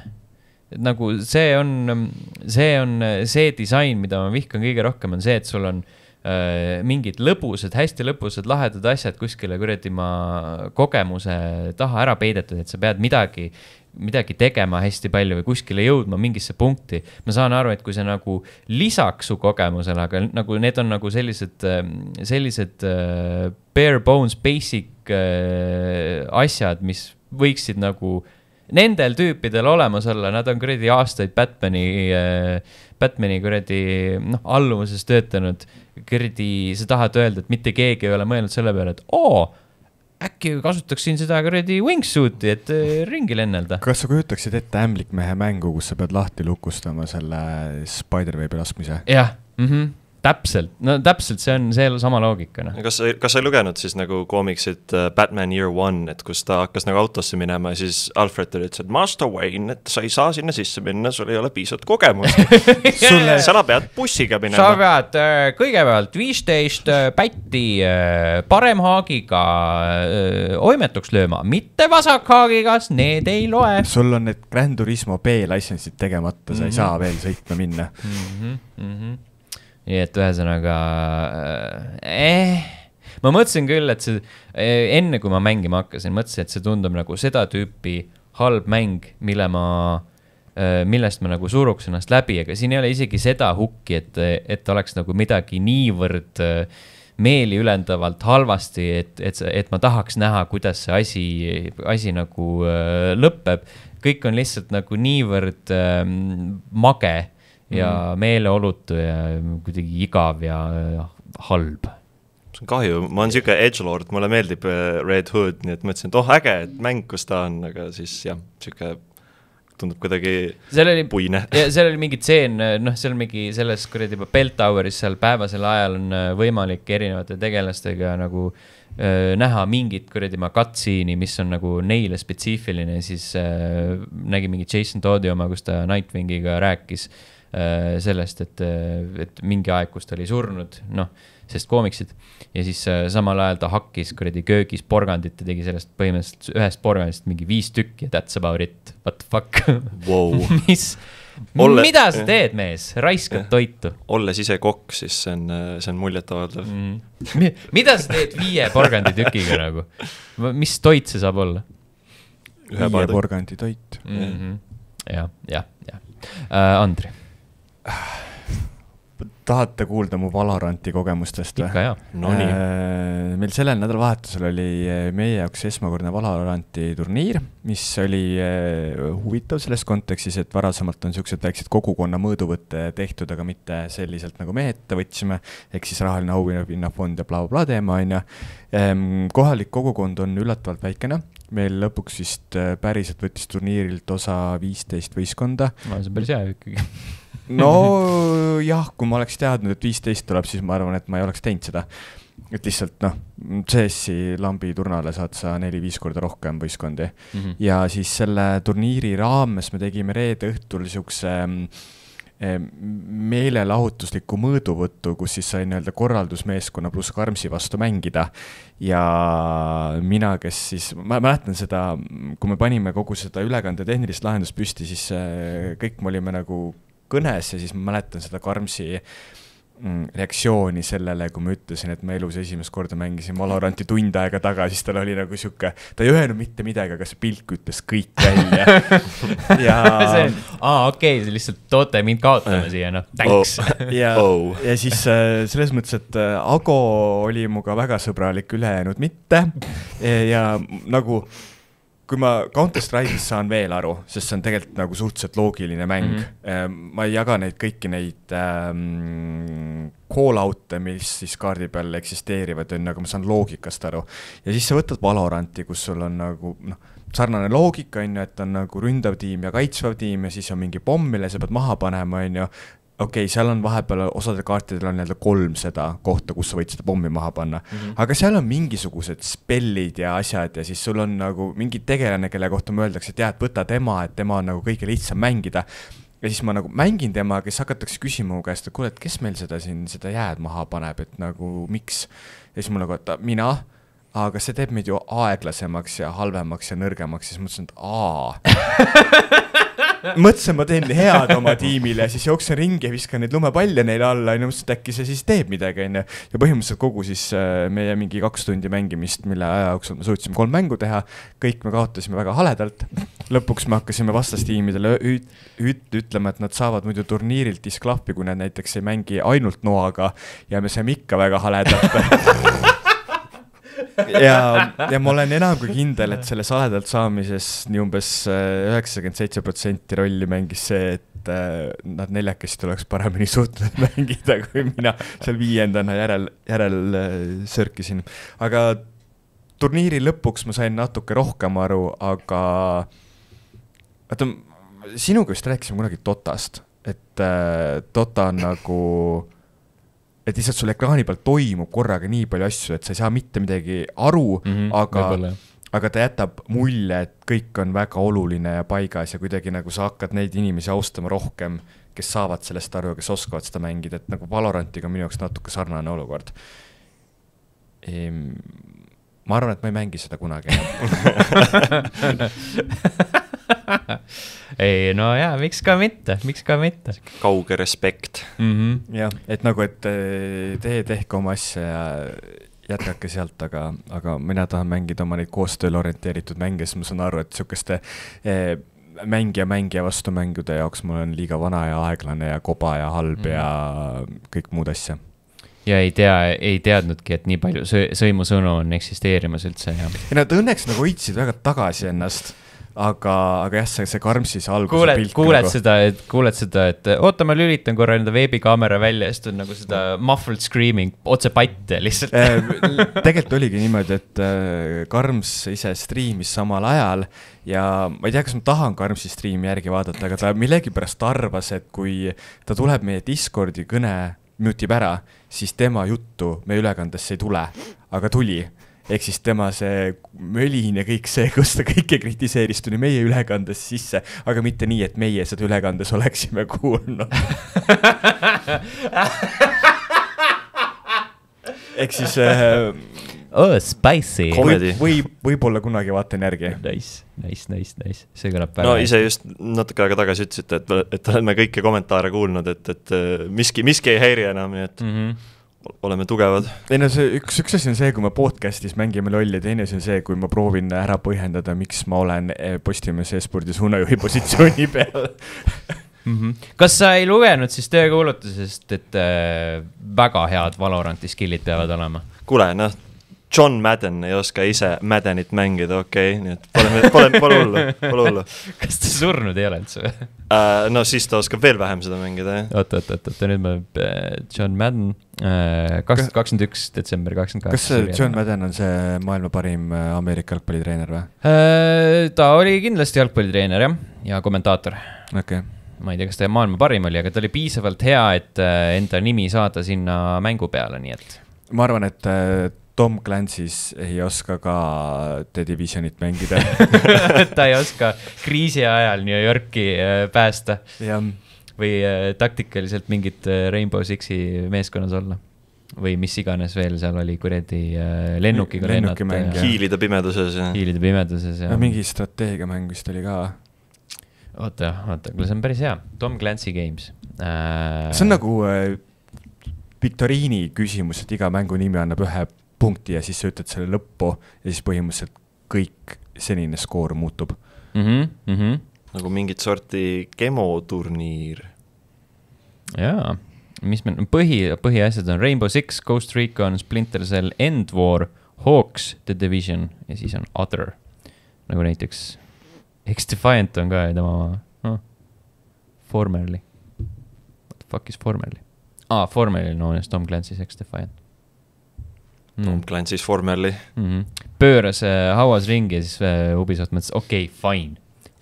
et nagu see on, see on see disain, mida ma vihkan kõige rohkem, on see, et sul on äh, mingid lõbusad, hästi lõbusad, lahedad asjad kuskile kuradi ma kogemuse taha ära peidetud, et sa pead midagi midagi tegema hästi palju või kuskile jõudma mingisse punkti. ma saan aru, et kui see nagu lisaks su kogemusele, aga nagu need on nagu sellised, ähm, sellised äh, bare bones basic äh, asjad, mis võiksid nagu nendel tüüpidel olemas olla, nad on kuradi aastaid Batman'i, äh, Batman'i kuradi noh, alluvuses töötanud. kuradi, sa tahad öelda, et mitte keegi ei ole mõelnud selle peale, et oo äkki kasutaksin seda kuradi wingsuit'i, et äh, ringi lennelda. kas sa kujutaksid ette ämblikmehe mängu, kus sa pead lahti lukustama selle Spiderweb'i laskmise? jah mm -hmm täpselt, no täpselt, see on seesama loogika, noh. kas, kas sa ei lugenud siis nagu koomiksit äh, Batman Year One, et kus ta hakkas nagu autosse minema ja siis Alfred tuli, ütles, et Master Wayne, et sa ei saa sinna sisse minna, sul ei ole piisavalt kogemust <laughs> Sulle... sa pead bussiga minema. sa pead äh, kõigepealt viisteist äh, pätti paremhaagiga oimetuks lööma, mitte vasakhaagiga, sest need ei loe. sul on need Grand Turismo B litsentsid tegemata, sa mm -hmm. ei mhm. saa veel sõitma minna mm. -hmm, mm -hmm nii et ühesõnaga äh, eh, ma mõtlesin küll, et see eh, enne kui ma mängima hakkasin, mõtlesin, et see tundub nagu seda tüüpi halb mäng, mille ma äh, millest ma nagu suruks ennast läbi, aga siin ei ole isegi seda hukki, et, et oleks nagu midagi niivõrd äh, meeliülendavalt halvasti, et, et, et ma tahaks näha, kuidas see asi, asi nagu lõpeb. kõik on lihtsalt nagu niivõrd ähm, mage ja mm -hmm. meeleolutu ja kuidagi igav ja halb see on kahju, ma olen sihuke edgelord, mulle meeldib äh, Red Hood, nii et mõtlesin, et oh äge, et mäng, kus ta on, aga siis jah, sihuke tundub kuidagi seal oli, puine. seal oli mingi tseen, noh, seal mingi selles kuradi Bell Toweris seal päevasel ajal on äh, võimalik erinevate tegelastega nagu äh, näha mingit kuradi makatsiini, mis on nagu neile spetsiifiline, siis äh, nägi mingi Jason Toodi oma, kus ta Nightwingiga rääkis äh, Äh, sellest, et, äh, et mingi aeg, kus ta oli surnud, noh, sest koomiksid. ja siis äh, samal ajal ta hakkis kuradi köögis porgandit ja tegi sellest põhimõtteliselt ühest porgandist mingi viis tükki ja that's about it, what the fuck wow. <laughs> mis Olle... mida sa teed, mees, raiskad toitu? olles ise kokk, siis see on, see on muljetavaldav mm.. mida sa teed viie porganditükiga nagu? mis toit see saab olla? viie porganditoit mm. -hmm. ja, jah, jah uh,. Andri tahate kuulda mu Valoranti kogemustest või? ikka jaa. Nonii. Äh, meil sellel nädalavahetusel oli äh, meie jaoks esmakordne Valoranti turniir, mis oli äh, huvitav selles kontekstis, et varasemalt on siuksed väiksed kogukonna mõõduvõtte tehtud, aga mitte selliselt, nagu me ette võtsime. ehk siis rahaline auhinnafond ja blablabla bla teema on ju. Ehm, kohalik kogukond on üllatavalt väikene meil lõpuks vist päriselt võttis turniirilt osa viisteist võistkonda. no see on päris hea ikkagi <laughs> <laughs> nojah, kui ma oleks teadnud, et viisteist tuleb, siis ma arvan, et ma ei oleks teinud seda. et lihtsalt noh, CS-i lambi turnale saad sa neli-viis korda rohkem võistkondi mm. -hmm. ja siis selle turniiri raames me tegime reede õhtul siukse mm, eh, meelelahutusliku mõõduvõttu, kus siis sai nii-öelda korraldusmeeskonna pluss Karmsi vastu mängida. ja mina, kes siis, ma mäletan seda, kui me panime kogu seda ülekande tehnilist lahendust püsti, siis eh, kõik me olime nagu kõnes ja siis ma mäletan seda Karmsi mm, reaktsiooni sellele, kui ma ütlesin, et ma elus esimest korda mängisin Valoranti tund aega tagasi, siis tal oli nagu sihuke, ta ei öelnud mitte midagi, aga see pilk ütles kõik välja <laughs> ja. aa, okei, te lihtsalt toote mind kaotama äh. siia, noh, thanks oh.. <laughs> ja oh., ja siis äh, selles mõttes, et äh, Ago oli minuga väga sõbralik, ülejäänud mitte. ja nagu kui ma Counter Strike'ist saan veel aru, sest see on tegelikult nagu suhteliselt loogiline mäng mm, -hmm. ma ei jaga neid kõiki neid ähm, call out'e, mis siis kaardi peal eksisteerivad, on ju, aga ma saan loogikast aru. ja siis sa võtad Valoranti, kus sul on nagu noh, sarnane loogika, on ju, et on nagu ründav tiim ja kaitsvav tiim ja siis on mingi pomm, mille sa pead maha panema, on ju, okei okay,, seal on vahepeal osadel kaartidel on nii-öelda kolm seda kohta, kus sa võid seda pommi maha panna mm. -hmm. aga seal on mingisugused spellid ja asjad ja siis sul on nagu mingi tegelane, kelle kohta ma öeldakse, et jah, et võta tema, et tema on nagu kõige lihtsam mängida ja siis ma nagu mängin temaga, siis hakatakse küsima mu käest, et kuule, et kes meil seda siin, seda jääd maha paneb, et nagu miks. ja siis ma nagu, et mina, aga see teeb meid ju aeglasemaks ja halvemaks ja nõrgemaks, siis mõtlesin, et aa <laughs> mõtlesin, ma teen head oma tiimile, siis jooksen ringi ja viskan neid lumepalle neile alla, onju, mõtlesin, et äkki see siis teeb midagi, onju. ja põhimõtteliselt kogu siis äh, meie mingi kaks tundi mängimist, mille aja jooksul me suutsime kolm mängu teha, kõik me kaotasime väga haledalt. lõpuks me hakkasime vastastiimidele üt-, üt-, ütlema, et nad saavad muidu turniirilt disklahvi, kui nad näiteks ei mängi ainult noaga ja me saime ikka väga haledalt <laughs> <laughs> ja, ja ma olen enam kui kindel, et selles aledalt saamises nii umbes äh, üheksakümmend seitse protsenti rolli mängis see, et äh, nad neljakesti oleks paremini <laughs> suutnud mängida, kui mina seal viiendana järel, järel äh, sörkisin. aga turniiri lõpuks ma sain natuke rohkem aru, aga vaata, sinuga vist rääkisime kunagi Dotast, et äh, Dota on nagu et lihtsalt sul ekraani peal toimub korraga nii palju asju, et sa ei saa mitte midagi aru mm, -hmm, aga, aga ta jätab mulje, et kõik on väga oluline ja paigas ja kuidagi nagu sa hakkad neid inimesi austama rohkem, kes saavad sellest aru ja kes oskavad seda mängida, et nagu Valorantiga on minu jaoks natuke sarnane olukord ehm,. ma arvan, et ma ei mängi seda kunagi enam <laughs> <laughs> ei no jaa, miks ka mitte, miks ka mitte. kauge respekt mm -hmm.. jah, et nagu, et eh, teie tehke oma asja ja jätkake sealt, aga, aga mina tahan mängida oma neid koostööle orienteeritud mänge, sest ma saan aru, et sihukeste eh, mängija mängija vastu mängude jaoks ma olen liiga vana ja aeglane ja koba ja halb mm. ja mhm. kõik muud asja. ja ei tea, ei teadnudki, et nii palju sõimusõnu on eksisteerimas üldse ja. ei nad õnneks nagu hoidsid väga tagasi ennast aga, aga jah, see, see Karmsis alguse kuuled, pilt. Nagu- kuuled nagu... seda, et, kuuled seda, et oota, ma lülitan korra enda veebikaamera välja ja siis on nagu seda muffled screaming otse patte lihtsalt äh, tegelikult oligi niimoodi, et äh, Karms ise striimis samal ajal ja ma ei tea, kas ma tahan Karmsi striimi järgi vaadata, aga ta millegipärast arvas, et kui ta tuleb meie Discordi kõne müütib ära, siis tema juttu meie ülekandesse ei tule, aga tuli ehk siis tema see mölin ja kõik see, <laughs> kus ta kõike kritiseeris, tuli meie ülekandesse sisse, aga mitte nii, et meie seda ülekandes oleksime kuulnud <laughs> ehk siis äh,. Oh, spicy. või, või võib-olla kunagi vaatan järgi. Nice, nice, nice, nice, see kõlab väga. no hästi. ise just natuke aega tagasi ütlesite, et, et oleme kõiki kommentaare kuulnud, et, et äh, miski, miski ei häiri enam, nii et mm. -hmm oleme tugevad. ei no see üks, üks asi on see, kui me podcast'is mängime lolli, teine asi on see, kui ma proovin ära põhjendada, miks ma olen eh, Postimees e-spordi suunajuhi <laughs> positsiooni peal Mm -hmm. kas sa ei lugenud siis töökuulutusest, et äh, väga head Valoranti skill'id peavad olema? kuule, noh John Madden ei oska ise Maddenit mängida, okei okay,, nii et pole, pole, pole hullu, pole hullu. <laughs> kas ta surnud ei ole üldse või uh,? no siis ta oskab veel vähem seda mängida, jah. oot, oot, oot, oot, nüüd ma, äh, John Madden, äh, kaks, kakskümmend üks detsember kakskümmend kaheksa. kas John Madden on see maailma parim Ameerika jalgpallitreener või uh,? ta oli kindlasti jalgpallitreener, jah, ja kommentaator. okei okay ma ei tea, kas ta maailma parim oli, aga ta oli piisavalt hea, et enda nimi saada sinna mängu peale, nii et. ma arvan, et Tom Clancy's ei oska ka The Divisionit mängida <laughs> ta ei oska kriisi ajal New Yorki äh, päästa. või äh, taktikaliselt mingit äh, Rainbow Sixi meeskonnas olla või mis iganes veel seal oli, kuradi lennukiga Lennuki lennata. hiilida pimeduses ja. hiilida pimeduses ja. no mingi strateegiamäng vist oli ka. oota, oota, kuule, see on päris hea, Tom Clancy Games äh.... see on nagu äh, viktoriini küsimus, et iga mängu nimi annab ühe punkti ja siis sa ütled selle lõppu ja siis põhimõtteliselt kõik senine skoor muutub mm. -hmm, mm -hmm. nagu mingit sorti gemoturniir. jaa, mis meil, põhi, põhiasjad on Rainbow Six, Ghost Recon, Splinter Cell, End War, Hawks, The Division ja siis on Other. nagu näiteks, eks Defiant on ka ju tema noh, Formerly. What the fuck is Formerly? aa ah,, Formerly on no, Tom Clancy's X Defiant Tom Clancy's vormeli mm. -hmm. pööras äh, hauas ringi ja siis äh, Ubisoft mõtles, okei okay,, fine,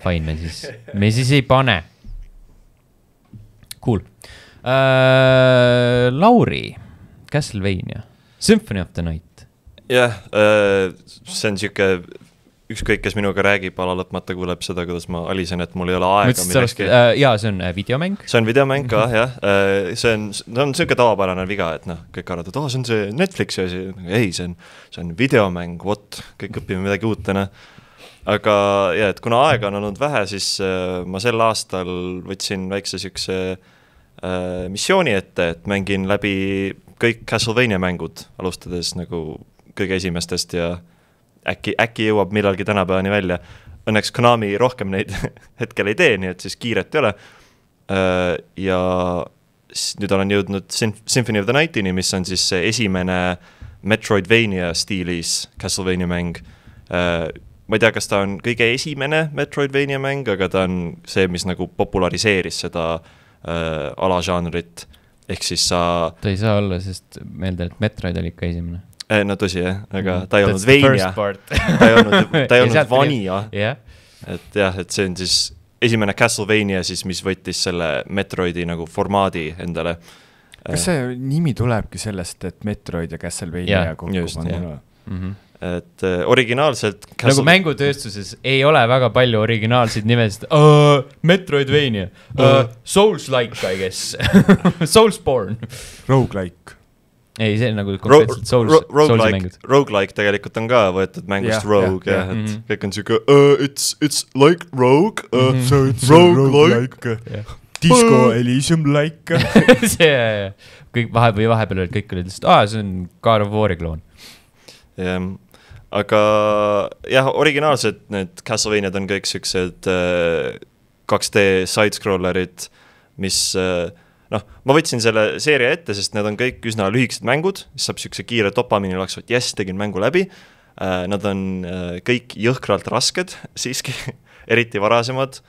fine, me siis, me siis ei pane. Cool äh,. Lauri, Castlevania, Symphony of the Night. jah yeah, äh,, see on sihuke ükskõik, kes minuga räägib, ala lõpmata kuuleb seda, kuidas ma alisen, et mul ei ole aega millekski äh,. jaa, see on äh, videomäng. see on videomäng ka mhm. jah äh,, see on, see on niisugune tavapärane viga, et noh, kõik arvavad, et aa oh,, see on see Netflixi asi, ei, see on, see on videomäng, vot, kõik õpime midagi uut täna noh. aga ja, et kuna aega on olnud vähe, siis äh, ma sel aastal võtsin väikse siukse äh, missiooni ette, et mängin läbi kõik Castlevania mängud, alustades nagu kõige esimestest ja äh, äkki, äkki jõuab millalgi tänapäevani välja. Õnneks Konami rohkem neid <laughs> hetkel ei tee, nii et siis kiiret ei ole. Äh, ja nüüd olen jõudnud Sym-, Symphony of the Nightini, mis on siis see esimene Metroidvania stiilis Castlevania mäng. Äh, ma ei tea, kas ta on kõige esimene Metroidvania mäng, aga ta on see, mis nagu populariseeris seda äh, alažanrit ehk siis sa. ta ei saa olla, sest meelde, et Metroid oli ikka esimene Äh, no tõsi jah, aga ta ei That's olnud veinja, ta ei olnud, <laughs> ta ei olnud <laughs> vanija yeah.. et jah, et see on siis esimene Castlevania siis, mis võttis selle Metroidi nagu formaadi endale. kas see nimi tulebki sellest, et Metroid ja Castlevania yeah, kokku pandud? Mm -hmm. et äh, originaalselt nagu Castle... nagu mängutööstuses ei ole väga palju originaalseid nimesid uh,, äh, Metroidvania uh,, äh, Souls-like I guess <laughs> Soulsborne. Rogue-like ei, see on nagu konkreetselt Souls ro, Soulsi mängud. Rogue-like tegelikult on ka võetud mängust yeah, Rogue yeah, jah yeah. mm -hmm., et mhm. kõik on siuke uh, it's, it's like Rogue uh,, äh, mm -hmm. so it's Rogue-like rogue yeah.. Disco äh. Elysium-like <laughs> see, kõik vahepeal, vahepeal olid, kõik olid lihtsalt, aa, see on God of War'i kloon. jah yeah., aga jah, originaalsed need Castlevaniad on kõik siuksed äh, 2D side-scrollerid, mis äh, noh, ma võtsin selle seeria ette, sest need on kõik üsna lühikesed mängud, siis saab niisuguse kiire dopamiini laksu, et jess, tegin mängu läbi. Äh, nad on äh, kõik jõhkralt rasked <laughs> siiski eriti varasemad,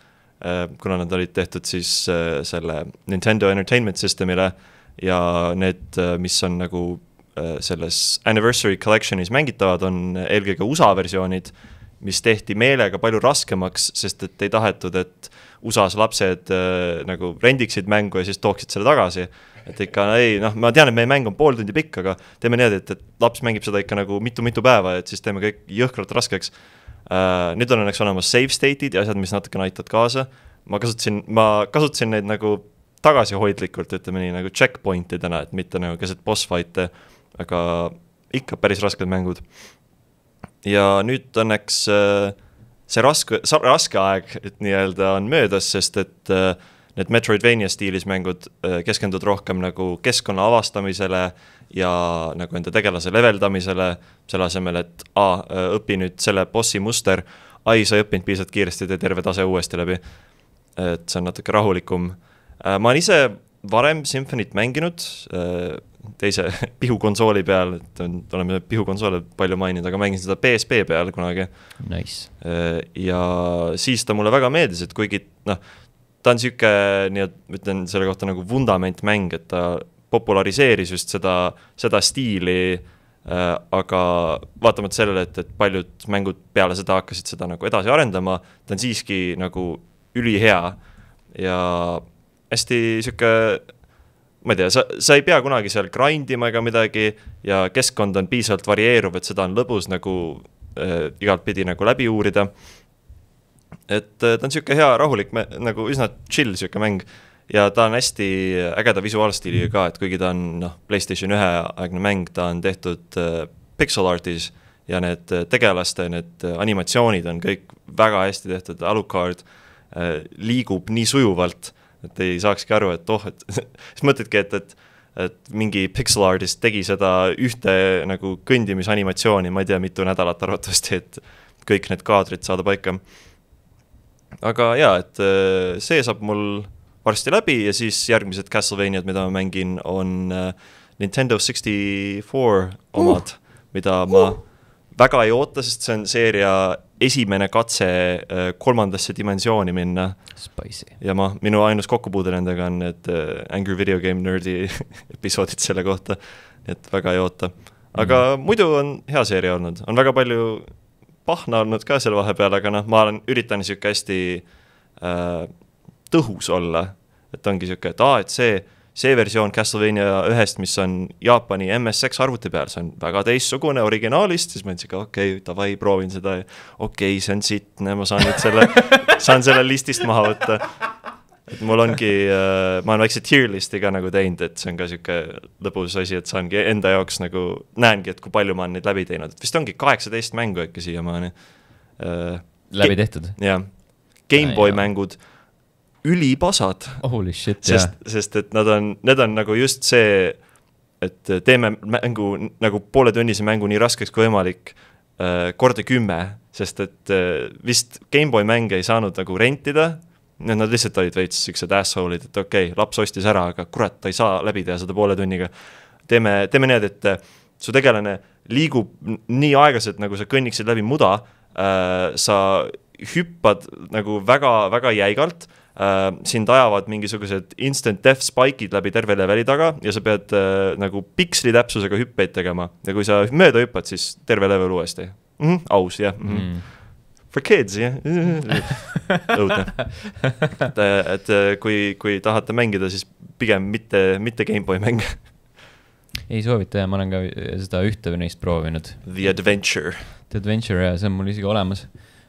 äh, kuna nad olid tehtud siis selle Nintendo Entertainment Systemile ja need, mis on nagu selles Anniversary Collection'is mängitavad, on eelkõige USA versioonid, mis tehti meelega palju raskemaks, sest et ei tahetud, et USA-s lapsed äh, nagu rendiksid mängu ja siis tooksid selle tagasi. et ikka ei noh, ma tean, et meie mäng on pool tundi pikk, aga teeme niimoodi, et, et laps mängib seda ikka nagu mitu-mitu päeva, et siis teeme kõik jõhkralt raskeks äh,. nüüd on õnneks olemas safe state'id ja asjad, mis natukene aitavad kaasa. ma kasutasin, ma kasutasin neid nagu tagasihoidlikult, ütleme nii, nagu checkpoint idena, et mitte nagu keset boss fight'e, aga ikka päris rasked mängud. ja nüüd õnneks äh, see raske, raske aeg, et nii-öelda on möödas, sest et äh, need Metroidvania stiilis mängud äh, keskenduvad rohkem nagu keskkonna avastamisele ja nagu enda tegelase leveldamisele, selle asemel, et aa, äh, õpi nüüd selle bossi muster, ai, sa ei õppinud piisavalt kiiresti, tee terve tase uuesti läbi. et see on natuke rahulikum. ma olen ise varem Symphony't mänginud, teise <laughs> pihukonsooli peal, et oleme pihukonsoole palju maininud, aga mängin seda PSP peal kunagi nice.. Äh, ja siis ta mulle väga meeldis, et kuigi noh, ta on sihuke, nii et ütlen selle kohta nagu vundamentmäng, et ta populariseeris just seda, seda stiili äh,. aga vaatamata sellele, et, et paljud mängud peale seda hakkasid seda nagu edasi arendama, ta on siiski nagu ülihea ja hästi sihuke ma ei tea, sa, sa ei pea kunagi seal grind ima ega midagi ja keskkond on piisavalt varieeruv, et seda on lõbus nagu äh, igalt pidi nagu läbi uurida. et äh, ta on sihuke hea rahulik, nagu üsna chill sihuke mäng ja ta on hästi ägeda visuaalstiiliga ka, et kuigi ta on noh, Playstation ühe aegne mäng, ta on tehtud äh, pixel art'is ja need äh, tegelaste need äh, animatsioonid on kõik väga hästi tehtud, Alucard äh, liigub nii sujuvalt et ei saakski aru, et oh, et <laughs> siis mõtledki, et, et et mingi pixel artist tegi seda ühte nagu kõndimisanimatsiooni, ma ei tea, mitu nädalat arvatavasti, et kõik need kaadrid saada paika. aga jaa, et äh, see saab mul varsti läbi ja siis järgmised Castlevaniad, mida ma mängin, on äh, Nintendo 64 omad uh,, mida uh! ma uh. väga ei oota, sest see on seeria esimene katse äh, kolmandasse dimensiooni minna Spicy. ja ma, minu ainus kokkupuude nendega on need äh, Angry Video Game Nerdi <laughs> episoodid selle kohta, et väga ei oota. aga mm. muidu on hea seeria olnud, on väga palju pahna olnud ka seal vahepeal, aga noh, ma olen, üritan niisugune hästi äh, tõhus olla, et ongi niisugune, et aa, et see see versioon Castlevania ühest, mis on Jaapani MSX arvuti peal, see on väga teistsugune originaalist, siis ma ütlesin ka okei okay,, davai, proovin seda. okei okay,, see on sittne, ma saan nüüd selle <laughs> saan selle listist maha võtta. et mul ongi äh,, ma olen väikse tier list'i ka nagu teinud, et see on ka sihuke lõbus asi, et saangi enda jaoks nagu näengi, et kui palju ma olen neid läbi teinud, et vist ongi kaheksateist mängu äkki siiamaani äh,. läbi tehtud? jah, GameBoy mängud ülipasad. Holy shit, jah. sest et nad on, need on nagu just see, et teeme mängu nagu pooletunnise mängu nii raskeks kui võimalik, äh, korda kümme, sest et äh, vist GameBoy mänge ei saanud nagu rentida, nad lihtsalt olid veits siuksed asshole'id, et okei okay,, laps ostis ära, aga kurat, ta ei saa läbi teha seda poole tunniga. teeme, teeme niimoodi, et su tegelane liigub nii aeglaselt, nagu sa kõnniksid läbi muda äh,, sa hüppad nagu väga-väga jäigalt äh, sind ajavad mingisugused instant death spike'id läbi terve leveli taga ja sa pead äh, nagu piksli täpsusega hüppeid tegema ja kui sa mööda hüppad, siis terve level uuesti mm. -hmm, aus, jah mm. -hmm. Mm for kids, jah. <laughs> õudne. et, et äh, kui, kui tahate mängida, siis pigem mitte, mitte GameBoy mänge. ei soovita ja ma olen ka seda ühte neist proovinud. The Adventure. The Adventure ja see on mul isegi olemas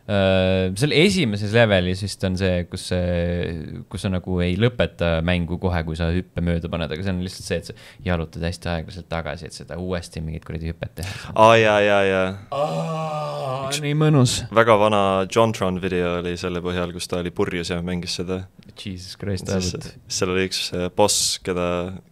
Äh, seal esimeses levelis vist on see, kus, kus sa nagu ei lõpeta mängu kohe, kui sa hüppe mööda paned, aga see on lihtsalt see, et sa jalutad hästi aeglaselt tagasi, et seda uuesti mingit kuradi hüpet teha. aa, ja, ja, ja. nii mõnus. väga vana Jontron video oli selle põhjal, kus ta oli purjus ja mängis seda. Jesus Christ, arvut. seal oli üks äh, boss, keda,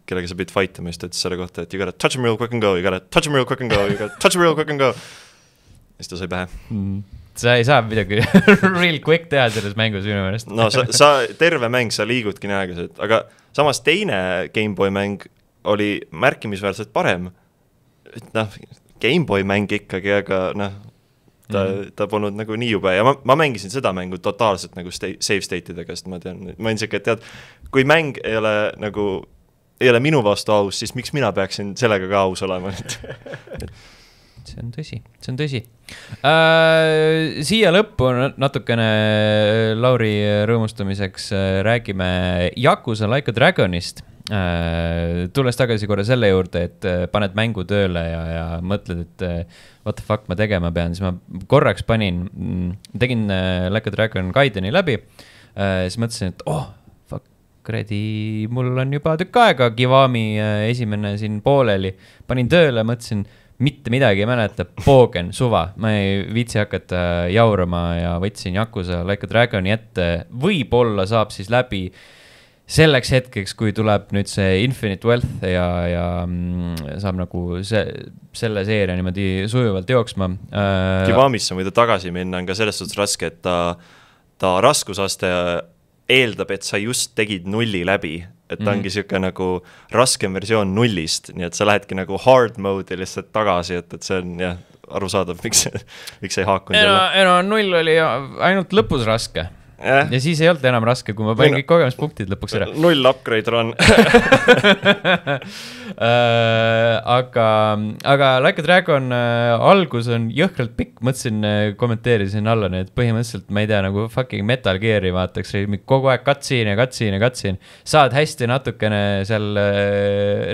kellega sa pidid fight ima, siis ta ütles selle kohta, et you gotta touch him real quick and go, you gotta touch him real quick and go, you gotta touch him real quick and go. ja siis ta sai pähe mm sa ei saa midagi <laughs> real quick teha selles mängus minu meelest. no sa, sa terve mäng, sa liigudki nii aeglaselt, aga samas teine GameBoy mäng oli märkimisväärselt parem. et noh, GameBoy mäng ikkagi, aga noh, ta mm, -hmm. ta polnud nagu nii jube ja ma, ma mängisin seda mängu totaalselt nagu sta-, save state idega, sest ma tean, ma olin sihuke, et tead, kui mäng ei ole nagu, ei ole minu vastu aus, siis miks mina peaksin sellega ka aus olema, et <laughs> see on tõsi, see on tõsi äh,. siia lõppu natukene äh, Lauri rõõmustamiseks äh, räägime Yakuza Like a Dragonist äh,. tulles tagasi korra selle juurde, et äh, paned mängu tööle ja, ja mõtled, et what the fuck ma tegema pean, siis ma korraks panin, mm, tegin Like a Dragon Gaideni läbi äh,. siis mõtlesin, et oh kuradi, mul on juba tükk aega Kiwami esimene siin pooleli. panin tööle, mõtlesin mitte midagi ei mäleta, poogen, suva, ma ei viitsi hakata äh, jaurama ja võtsin Yakuza Like a Dragoni ette, võib-olla saab siis läbi selleks hetkeks, kui tuleb nüüd see Infinite Wealth ja, ja mm, saab nagu see, selle seeria niimoodi sujuvalt jooksma. Äh, Kivamisse muide tagasi minna on ka selles suhtes raske, et ta, ta raskusaste eeldab, et sa just tegid nulli läbi, et ta mm -hmm. ongi niisugune mhm. nagu raskem versioon nullist, nii et sa lähedki nagu hard mode'i lihtsalt tagasi, et, et see on jah, arusaadav, miks <laughs> miks ei haakunud ei no, ei no null oli ainult lõpus raske yeah.. ja siis ei olnud enam raske, kui ma panin Minu... kõik kogemuspunktid lõpuks ära. null upgrade run <laughs> äh, aga, aga Like a Dragon äh, algus on jõhkralt pikk, mõtlesin, äh, kommenteerisin Allanile, et põhimõtteliselt ma ei tea, nagu fucking Metal Gear'i vaataks, kogu aeg cutscene ja cutscene ja cutscene. saad hästi natukene seal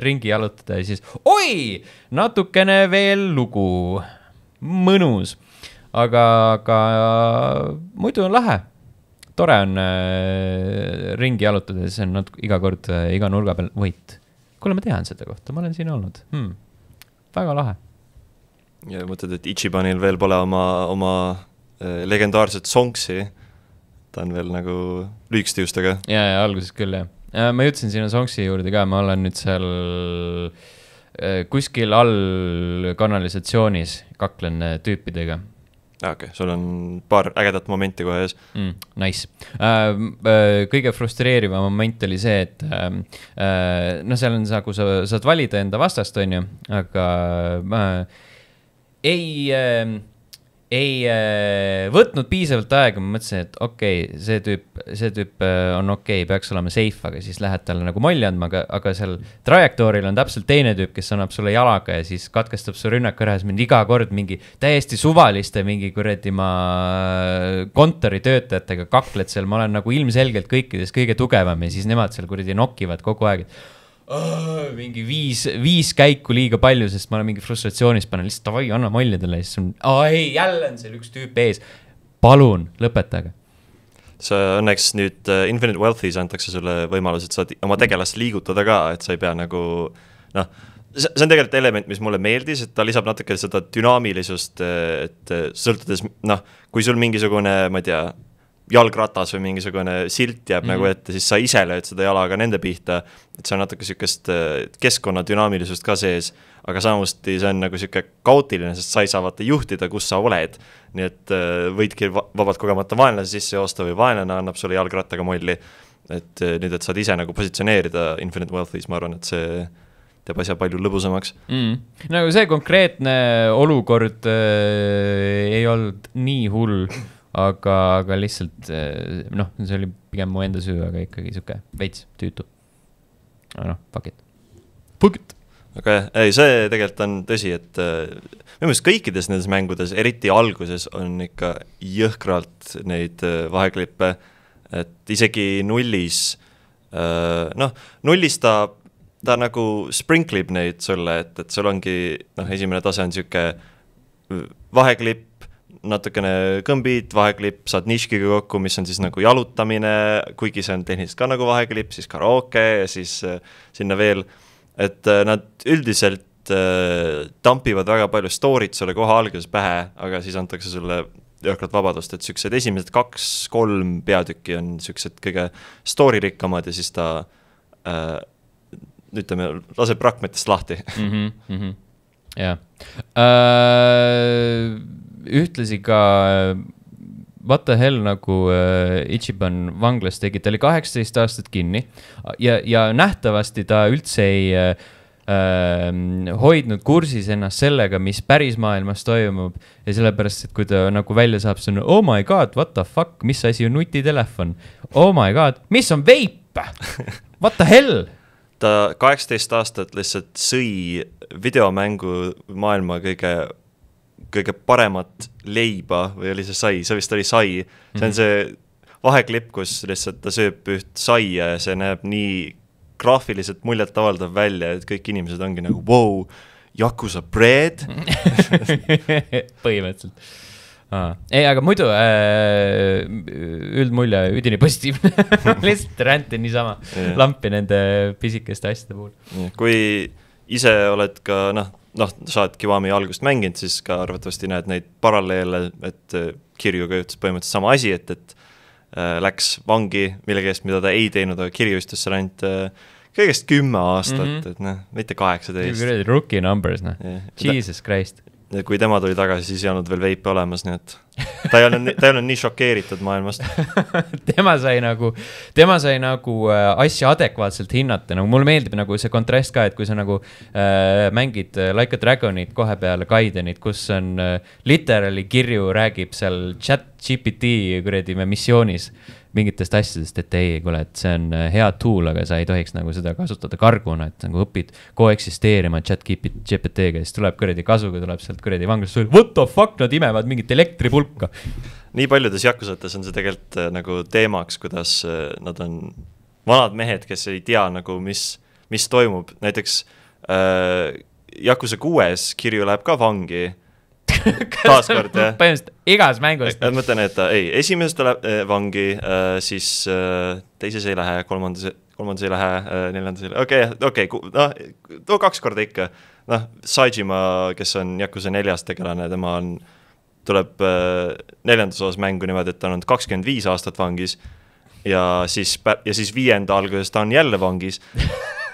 ringi jalutada ja siis oi, natukene veel lugu, mõnus aga, aga muidu on lahe tore on äh, ringi jalutada, siis on natuke iga kord äh, iga nurga peal võit. kuule, ma tean seda kohta, ma olen siin olnud hmm.. väga lahe. ja mõtled, et Ichibanil veel pole oma, oma äh, legendaarset songsi. ta on veel nagu lühikestiustega. ja, ja alguses küll jah äh,. ma jõudsin sinna songsi juurde ka, ma olen nüüd seal äh, kuskil all kanalisatsioonis kaklen äh, tüüpidega aa ah, okei okay., sul on paar ägedat momenti kohe ees mm,. Nice uh,. Uh, kõige frustreerivam moment oli see, et uh, uh, noh, seal on see, kui sa saad valida enda vastast, on ju, aga uh, ei uh, ei äh, võtnud piisavalt aega, ma mõtlesin, et okei okay,, see tüüp, see tüüp äh, on okei okay,, peaks olema safe, aga siis lähed talle nagu molli andma, aga, aga seal trajektooril on täpselt teine tüüp, kes annab sulle jalaga ja siis katkestab su rünnaku ära ja siis mind iga kord mingi täiesti suvaliste mingi kuradi ma äh, kontoritöötajatega kakled seal, ma olen nagu ilmselgelt kõikides kõige tugevam ja siis nemad seal kuradi nokivad kogu aeg, et Oh, mingi viis, viis käiku liiga palju, sest ma olen mingi frustratsioonis, panen lihtsalt davai, anna mallidele ja siis on, aa ei, jälle on seal üks tüüp ees. palun, lõpetage. sa õnneks nüüd uh, Infinite Wealth'is antakse sulle võimalus, et saad oma tegelast liigutada ka, et sa ei pea nagu noh, see on tegelikult element, mis mulle meeldis, et ta lisab natuke seda dünaamilisust, äh, et äh, sõltudes noh, kui sul mingisugune, ma ei tea jalgratas või mingisugune silt jääb mm -hmm. nagu mhm. ette, siis sa ise lööd seda jalaga nende pihta. et see on natuke sihukest äh, keskkonna dünaamilisust ka sees, aga samuti see on nagu sihuke kaootiline, sest sa ei saa vaata juhtida, kus sa oled. nii et äh, võidki vabalt kogemata vaenlase sisse joosta või vaenlane annab sulle jalgrattaga molli. et äh, nüüd, et saad ise nagu positsioneerida Infinite Wealth'is, ma arvan, et see teeb asja palju lõbusamaks mm.. nagu see konkreetne olukord äh, ei olnud nii hull aga, aga lihtsalt eh, noh, see oli pigem mu enda süü, aga ikkagi sihuke veits tüütu. aga noh, fuck it. Fuck it aga jah, ei see tegelikult on tõsi, et eh, minu meelest kõikides nendes mängudes, eriti alguses, on ikka jõhkralt neid eh, vaheklippe, et isegi nullis, noh, nullis ta, ta nagu sprinklib neid sulle, et, et sul ongi noh, esimene tase on niisugune vaheklipp, natukene kõmbiit, vaheklipp, saad Nishkiga kokku, mis on siis nagu jalutamine, kuigi see on tehniliselt ka nagu vaheklipp, siis karaoke ja siis äh, sinna veel. et äh, nad üldiselt äh, tampivad väga palju story't sulle kohe alguses pähe, aga siis antakse sulle jõhkralt vabadust, et siuksed esimesed kaks-kolm peatükki on siuksed kõige story rikkamad ja siis ta äh, ütleme, laseb rakmetest lahti. Mhm, mhm. jah ühtlasi ka äh, What the hell nagu äh, Ichiban vanglas tegi, ta oli kaheksateist aastat kinni ja, ja nähtavasti ta üldse ei äh, äh hoidnud kursis ennast sellega, mis pärismaailmas toimub. ja sellepärast, et kui ta nagu välja saab, siis on oh my god, what the fuck, mis asi on nutitelefon? Oh my god, mis on veip? <laughs> What the hell? ta kaheksateist aastat lihtsalt sõi videomängu maailma kõige kõige paremat leiba või oli see sai, see vist oli sai, see on mhm. see vaheklipp, kus lihtsalt ta sööb üht saia ja see näeb nii graafiliselt muljetavaldav välja, et kõik inimesed ongi nagu vau wow,, Yakuza bread <laughs> põhimõtteliselt ah.. ei, aga muidu äh, üldmulje üdini positiivne <laughs> lihtsalt räntin niisama yeah. lampi nende pisikeste asjade puhul. kui ise oled ka noh, noh, sa oled Kiwami algust mänginud, siis ka arvatavasti näed neid paralleele, et äh, Kirjuga juhtus põhimõtteliselt sama asi, et, et äh, läks vangi millegi eest, mida ta ei teinud, aga Kirju istus seal ainult äh, kõigest kümme aastat mm, -hmm. et noh, mitte kaheksateist. Rookie numbers, noh yeah., jesus ta, christ ja kui tema tuli tagasi, siis ei olnud veel veipe olemas, nii et ta ei olnud, ta ei olnud nii šokeeritud maailmast <laughs> tema sai nagu, tema sai nagu äh, asja adekvaatselt hinnata, nagu mulle meeldib nagu see kontrast ka, et kui sa nagu äh, mängid äh, Like a Dragonit kohe peale Kaidenit, kus on äh, literally kirju räägib seal chat GPT kuradi missioonis mingitest asjadest, et ei, kuule, et see on äh, hea tool, aga sa ei tohiks nagu seda kasutada karguna, et nagu õpid koeksisteerima chat GPT-ga, siis tuleb kuradi kasu, kui tuleb sealt kuradi vanglast, what the fuck, nad imevad mingit elektripulka. nii paljudes jakusates on see tegelikult äh, nagu teemaks, kuidas äh, nad on vanad mehed, kes ei tea nagu, mis, mis toimub, näiteks äh, Jakusa kuues Kirju läheb ka vangi <laughs> taaskord jah põhimõtteliselt igas mängus. ma mõtlen, et ei, esimeses ta läheb eh, vangi, eh, siis eh, teises ei lähe, kolmandas, kolmandas ei lähe, neljandas ei lähe, okei okay,, okei okay,, noh, too kaks korda ikka. noh, Sajima, kes on Yakuza neljas tegelane, tema on, tuleb neljandas osas mängu niimoodi, et ta on olnud kakskümmend viis aastat vangis ja siis, ja siis viienda alguses ta on jälle vangis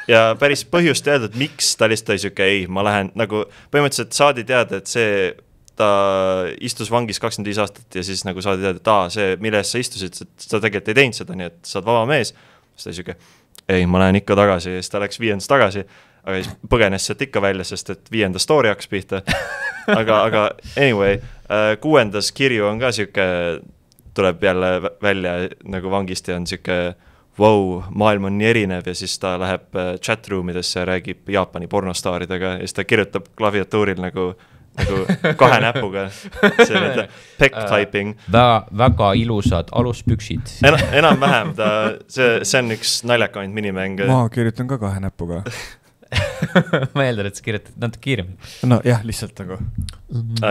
ja päris põhjust teada, et miks ta lihtsalt oli sihuke ei, ma lähen nagu põhimõtteliselt saadi teada, et see ta istus vangis kakskümmend viis aastat ja siis nagu saadi teada, et aa, see, mille eest sa istusid, sa tegelikult ei teinud seda, nii et sa oled vaba mees. siis ta sihuke, ei, ma lähen ikka tagasi ja siis ta läks viiendas tagasi, aga siis põgenes sealt ikka välja, sest et viienda story hakkas pihta. <laughs> aga, aga anyway, äh, kuuendas kirju on ka sihuke, tuleb jälle välja nagu vangist ja on sihuke vau wow,, maailm on nii erinev ja siis ta läheb äh, chat room idesse ja räägib Jaapani pornostaaridega ja siis ta kirjutab klaviatuuril nagu äh, nagu kahe näpuga, selline pekk äh, typing Vä-, väga ilusad aluspüksid Ena,. enam-vähem ta, see, see on üks naljakamaid minimänge. ma kirjutan ka kahe näpuga <laughs> ma eeldan, et sa kirjutad natuke kiiremini. nojah, lihtsalt nagu.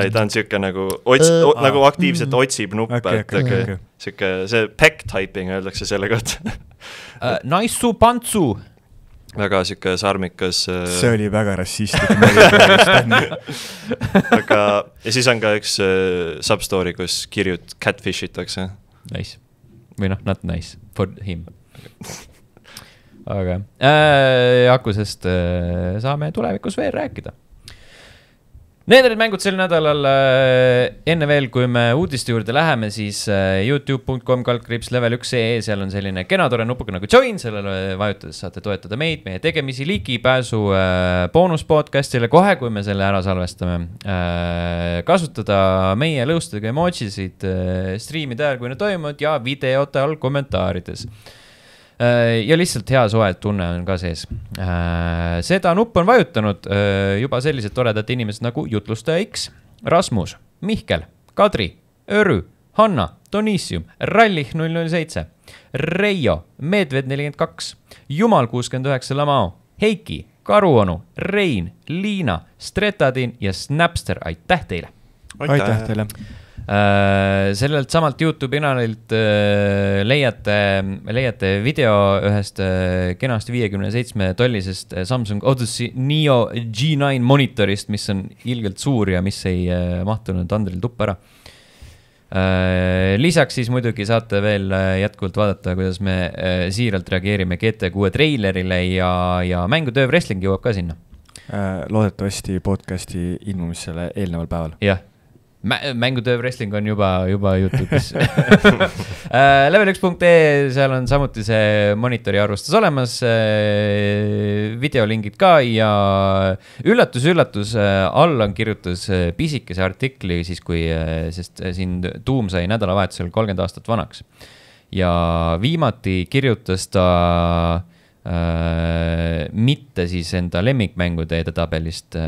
ei, ta on sihuke nagu ots- uh,, nagu aktiivselt mm. otsib nuppe okay,, et okay, okay. sihuke, see back typing öeldakse selle kohta uh,. Äh, Naisu pantsu väga sihuke sarmikas. Äh, see oli väga rassistlik <laughs> aga, ja siis on ka üks äh, substory, kus kirjut catfish itakse. Nice või noh, not nice for him <laughs> aga jah äh,, Yakusest äh, saame tulevikus veel rääkida Need olid mängud sel nädalal. Äh, enne veel, kui me uudiste juurde läheme, siis äh, Youtube.com kaldkriips level üks ee, seal on selline kena tore nupuke nagu join, sellele vajutades saate toetada meid, meie tegemisi, ligipääsu äh, boonuspodcastile kohe, kui me selle ära salvestame äh,. kasutada meie lõustudega emoji sid äh, striimide ajal, kui need toimuvad ja videote all kommentaarides äh, Äh, ja lihtsalt hea soe tunne on ka sees. Äh, seda nuppu on vajutanud äh, juba sellised toredad inimesed nagu jutlustaja X, Rasmus, Mihkel, Kadri, Örü, Hanna, Donissium, Rallih null null seitse, Reio, Medved nelikümmend kaks, Jumal kuuskümmend üheksa, Lamao, Heiki, Karuonu, Rein, Liina, Stretadin ja Snapster, aitäh teile! aitäh, aitäh teile! Äh, sellelt samalt Youtube'i kanalilt äh, leiate, leiate video ühest äh, kenast viiekümne seitsme tollisest Samsung Odyssey Neo G9 monitorist, mis on ilgelt suur ja mis ei mahtunud Andril tuppa ära. lisaks siis muidugi saate veel jätkuvalt vaadata, kuidas me siiralt reageerime GT6 treilerile ja, ja mängutöö wrestling jõuab ka sinna. loodetavasti podcast'i ilmumisele eelneval päeval. jah mängutöö wrestling on juba, juba Youtube'is <laughs> äh, Level1.ee, seal on samuti see monitori arvustus olemas, äh, videolingid ka ja üllatus-üllatus, äh, all on kirjutus pisikese artikli siis, kui, sest siin Doom sai nädalavahetusel kolmkümmend aastat vanaks. ja viimati kirjutas ta äh, Äh, mitte siis enda lemmikmängude edetabelist. Äh,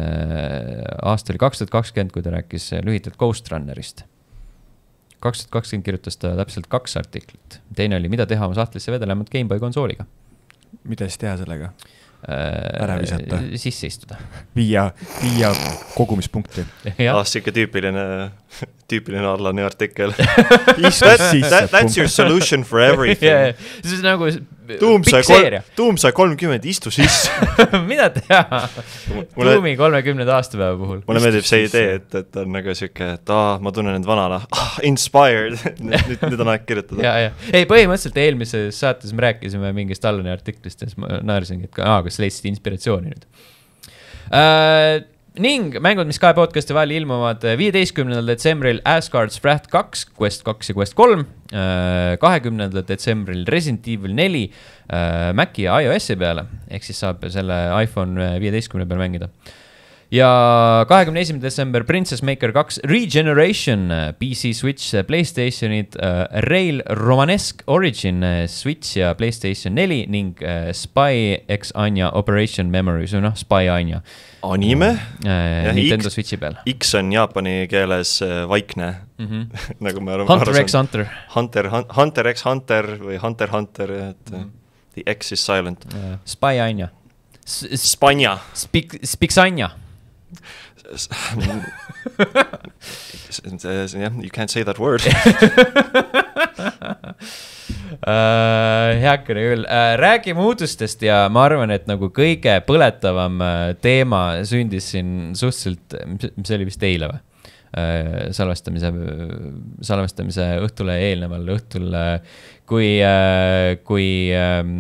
aasta oli kaks tuhat kakskümmend, kui ta rääkis äh, lühidalt Ghost Runnerist. kaks tuhat kakskümmend kirjutas ta täpselt kaks artiklit, teine oli, mida teha oma sahtlisse vedelemat GameBoy konsooliga. mida siis teha sellega? ära visata. sisse istuda. viia, viia kogumispunkti. ah, sihuke tüüpiline, tüüpiline Allani artikkel <laughs> That, that's your solution for everything <laughs> yeah.. see on nagu tuumsaja kolm, tuumsaja kolmkümmend, istu sisse <laughs> mida teha tuumi kolmekümnenda aastapäeva puhul. mulle meeldib see idee, et, et on nagu sihuke, et aa ah,, ma tunnen end vanana ah,, inspired <laughs> nüüd, nüüd on aeg kirjutada ja, ja, ei põhimõtteliselt eelmises saates me rääkisime mingist Allani artiklist ja siis ma naersingi, et aa ah,, kas leidsid inspiratsiooni nüüd uh, ning mängud, mis kahe podcast'i vahel ilmuvad eh, viieteistkümnendal detsembril Asgard's Wrath kaks, Quest kaks ja Quest kolm. Eh, kahekümnendal detsembril Resident Evil neli eh, Maci ja iOS-i peale ehk siis saab selle iPhone viieteistkümne peal mängida ja kahekümne esimene detsember Princess Maker kaks Regeneration, PC, Switch, Playstationid, äh, Rail Romanesque Origin, äh, Switch ja Playstation neli ning äh, Spy X Anja Operation Memories või noh, Spy Anja. anime äh,? Nintendo X, Switchi peal. X on jaapani keeles vaikne mm, -hmm. <laughs> nagu me arvame. Hunter x Hunter. Hunter, Hunter x Hunter või Hunter Hunter, et mm -hmm. the X is silent uh,. Spy Anja. Spanja. Spik-, Spiksanja Uh, yeah, you can't say that word uh,. <laughs> Äh, heakene küll uh,, räägime uudistest ja ma arvan, et nagu kõige põletavam äh, teema sündis siin suhteliselt, mis oli vist eile või? salvestamise, salvestamise õhtule eelneval õhtul, kui, kui ähm,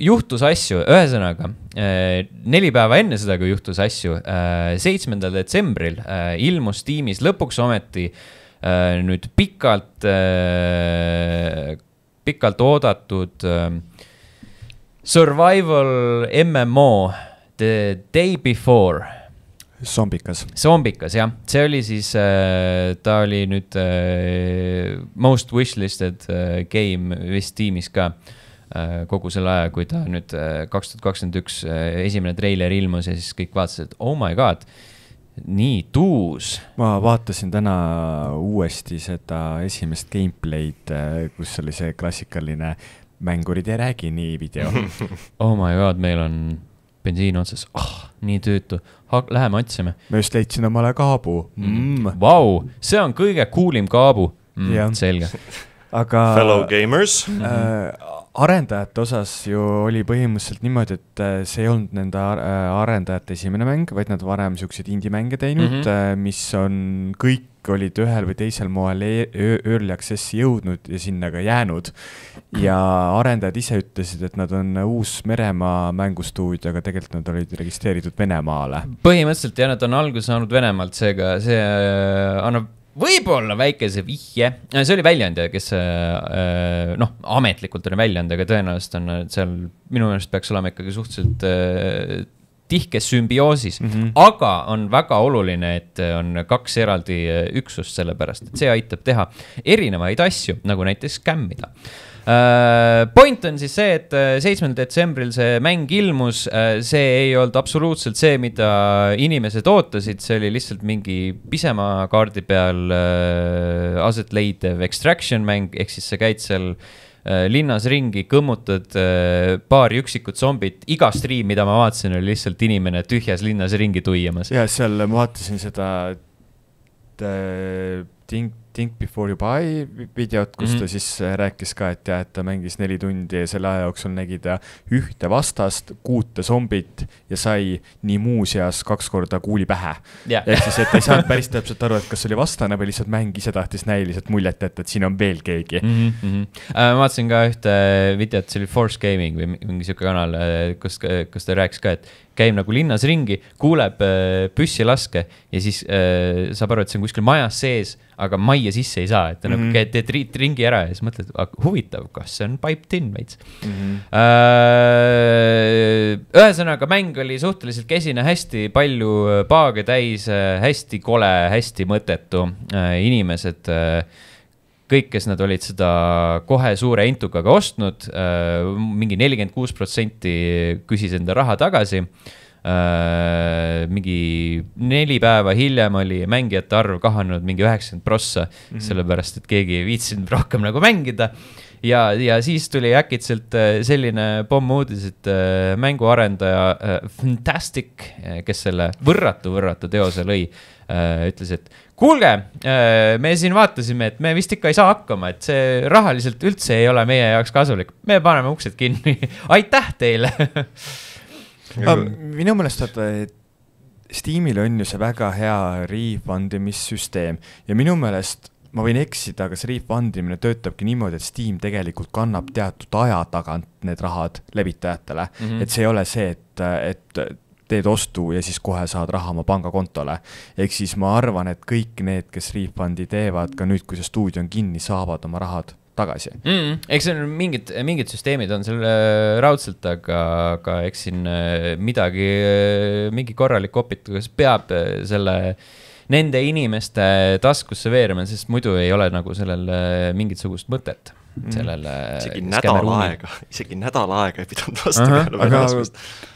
juhtus asju, ühesõnaga äh, neli päeva enne seda, kui juhtus asju, äh, seitsmendal detsembril äh, ilmus tiimis lõpuks ometi nüüd pikalt, pikalt oodatud survival MMO The Day Before. zombikas. zombikas jah, see oli siis, ta oli nüüd most wishlisted game vist tiimis ka Äh, kogu selle aja, kui ta nüüd äh, kaks tuhat kakskümmend üks äh, esimene treiler ilmus ja siis kõik vaatasid, et oh my god, nii tuus. ma vaatasin täna uuesti seda esimest gameplay'd, kus oli see klassikaline mängurid ei räägi nii video <laughs> oh my god, meil on bensiin otsas oh,, nii tüütu, läheme otsime. ma just leidsin omale kaabu mm.. Vau, see on kõige cool im kaabu mm,, selge aga. Fellow gamers äh, arendajate osas ju oli põhimõtteliselt niimoodi, et äh, see ei olnud nende äh, arendajate esimene mäng, vaid nad varem siukseid indie-mänge teinud mm, -hmm. mis on, kõik olid ühel või teisel moel e-, early access'i jõudnud ja sinna ka jäänud. ja arendajad ise ütlesid, et nad on Uus-Meremaa mängustuudio, aga tegelikult nad olid registreeritud Venemaale. põhimõtteliselt jah, nad on alguse saanud Venemaalt, seega see annab võib-olla väikese vihje, see oli väljaandja, kes äh, äh, noh, ametlikult oli väljaandja, aga tõenäoliselt on äh, seal minu meelest peaks olema ikkagi suhteliselt tihkes sümbioosis mm, -hmm. aga on väga oluline, et on kaks eraldi üksust, sellepärast et see aitab teha erinevaid asju, nagu näiteks skämmida Äh, point on siis see, et äh, seitsmendal detsembril see mäng ilmus, äh, see ei olnud absoluutselt see, mida inimesed ootasid, see oli lihtsalt mingi pisema kaardi peal aset leidev extraction mäng, ehk siis sa käid seal linnas ringi, kõmmutad paari üksikut zombit, iga striim, mida ma vaatasin, oli lihtsalt inimene tühjas linnas ringi tuiamas. ja seal ma vaatasin seda Tink-, Think Before You Buy videot, kus mm -hmm. ta mhm. siis äh, rääkis ka, et jah, et ta mängis neli tundi ja selle aja jooksul nägi ta ühte vastast, kuute zombit ja sai nii muuseas kaks korda kuuli pähe yeah.. ehk siis, et ta ei saanud päris täpselt aru, et kas oli vastane või lihtsalt mäng ise tahtis näiliselt muljet jätta, et siin on veel keegi mm. -hmm. Äh, ma vaatasin ka ühte videot, see oli Force Gaming või mingi sihuke kanal, äh, kus, äh, kus ta rääkis ka, et käib nagu linnas ringi, kuuleb püssilaske ja siis äh, saab aru, et see on kuskil majas sees, aga majja majja sisse ei saa, et ta mm -hmm. nagu mhm. käid, teed riit ringi ära ja siis mõtled, huvitav, kas see on piped in veits mm. -hmm. Äh, ühesõnaga, mäng oli suhteliselt kesine, hästi palju äh, paage täis, äh, hästi kole, hästi mõttetu äh,, inimesed äh, kõik, kes nad olid seda kohe suure intukaga ostnud mingi, äh, mingi nelikümmend kuus protsenti küsis enda raha tagasi äh, äh,. mingi neli päeva hiljem oli mängijate arv kahanenud mingi üheksakümmend prossa mm -hmm., sellepärast et keegi ei viitsinud rohkem nagu mängida ja, ja siis tuli äkitselt äh, selline pommuudis, et äh, mänguarendaja äh, Fantastic, kes selle võrratu, võrratu teose lõi, ütles, et kuulge, me siin vaatasime, et me vist ikka ei saa hakkama, et see rahaliselt üldse ei ole meie jaoks kasulik, me paneme uksed kinni <laughs> aitäh teile <laughs> minu meelest vaata, et Steamil on ju see väga hea refund imissüsteem ja minu meelest ma võin eksida, aga see refund imine töötabki niimoodi, et Steam tegelikult kannab teatud aja tagant need rahad levitajatele mm, -hmm. et see ei ole see, et, et teed ostu ja siis kohe saad raha oma pangakontole. ehk siis ma arvan, et kõik need, kes refund'i teevad, ka nüüd, kui see stuudio on kinni, saavad oma rahad tagasi mm. -hmm. eks seal mingid, mingid süsteemid on seal äh, raudselt, aga, aga eks siin äh, midagi, äh, mingi korralik opitus peab selle, nende inimeste taskusse veerema, sest muidu ei ole nagu sellel mingisugust mõtet mm-hmm. sellele mm.. isegi nädal aega, <laughs> isegi nädal aega ei pidanud vastu peale. aga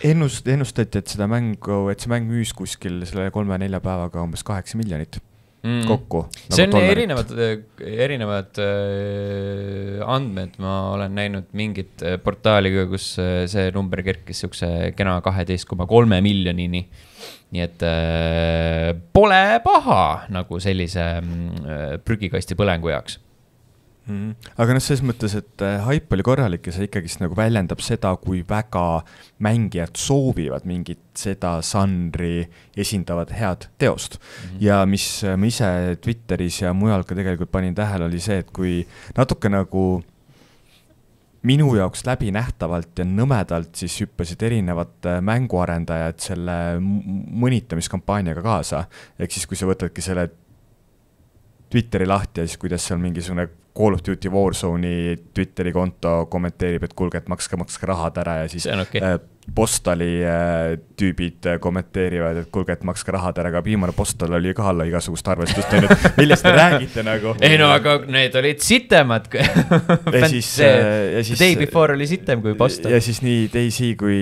ennust, ennustati, et seda mängu, et see mäng müüs kuskil selle kolme-nelja päevaga umbes kaheksa miljonit mm. kokku nagu. see on tollarit. erinevad, eh, erinevad äh, andmed, ma olen näinud mingit eh, portaali ka, kus see number kerkis siukse kena kaheteist koma kolme miljonini. nii et äh, pole paha nagu sellise äh, prügikasti põlengu jaoks Mm. aga noh, selles mõttes, et haip äh, oli korralik ja see ikkagist nagu väljendab seda, kui väga mängijad soovivad mingit seda žanri esindavat head teost mm. -hmm. ja mis äh, ma ise Twitteris ja mujal ka tegelikult panin tähele, oli see, et kui natuke nagu minu jaoks läbinähtavalt ja nõmedalt siis hüppasid erinevad äh, mänguarendajad selle mõnitamiskampaaniaga kaasa. ehk siis, kui sa võtadki selle Twitteri lahti ja siis kuidas seal mingisugune Call of Duty Warzone'i Twitteri konto kommenteerib, et kuulge, et makske, makske rahad ära ja siis okay. Äh, Postali äh, tüübid äh, kommenteerivad, et kuulge, et makske rahad ära, aga viimane Postal oli ka alla igasugust arvestust, onju, et millest te räägite nagu. <laughs> ei no aga need olid sitemad <laughs> ja siis, ja siis. Day Before oli sitem kui Postal. ja siis nii Daisy kui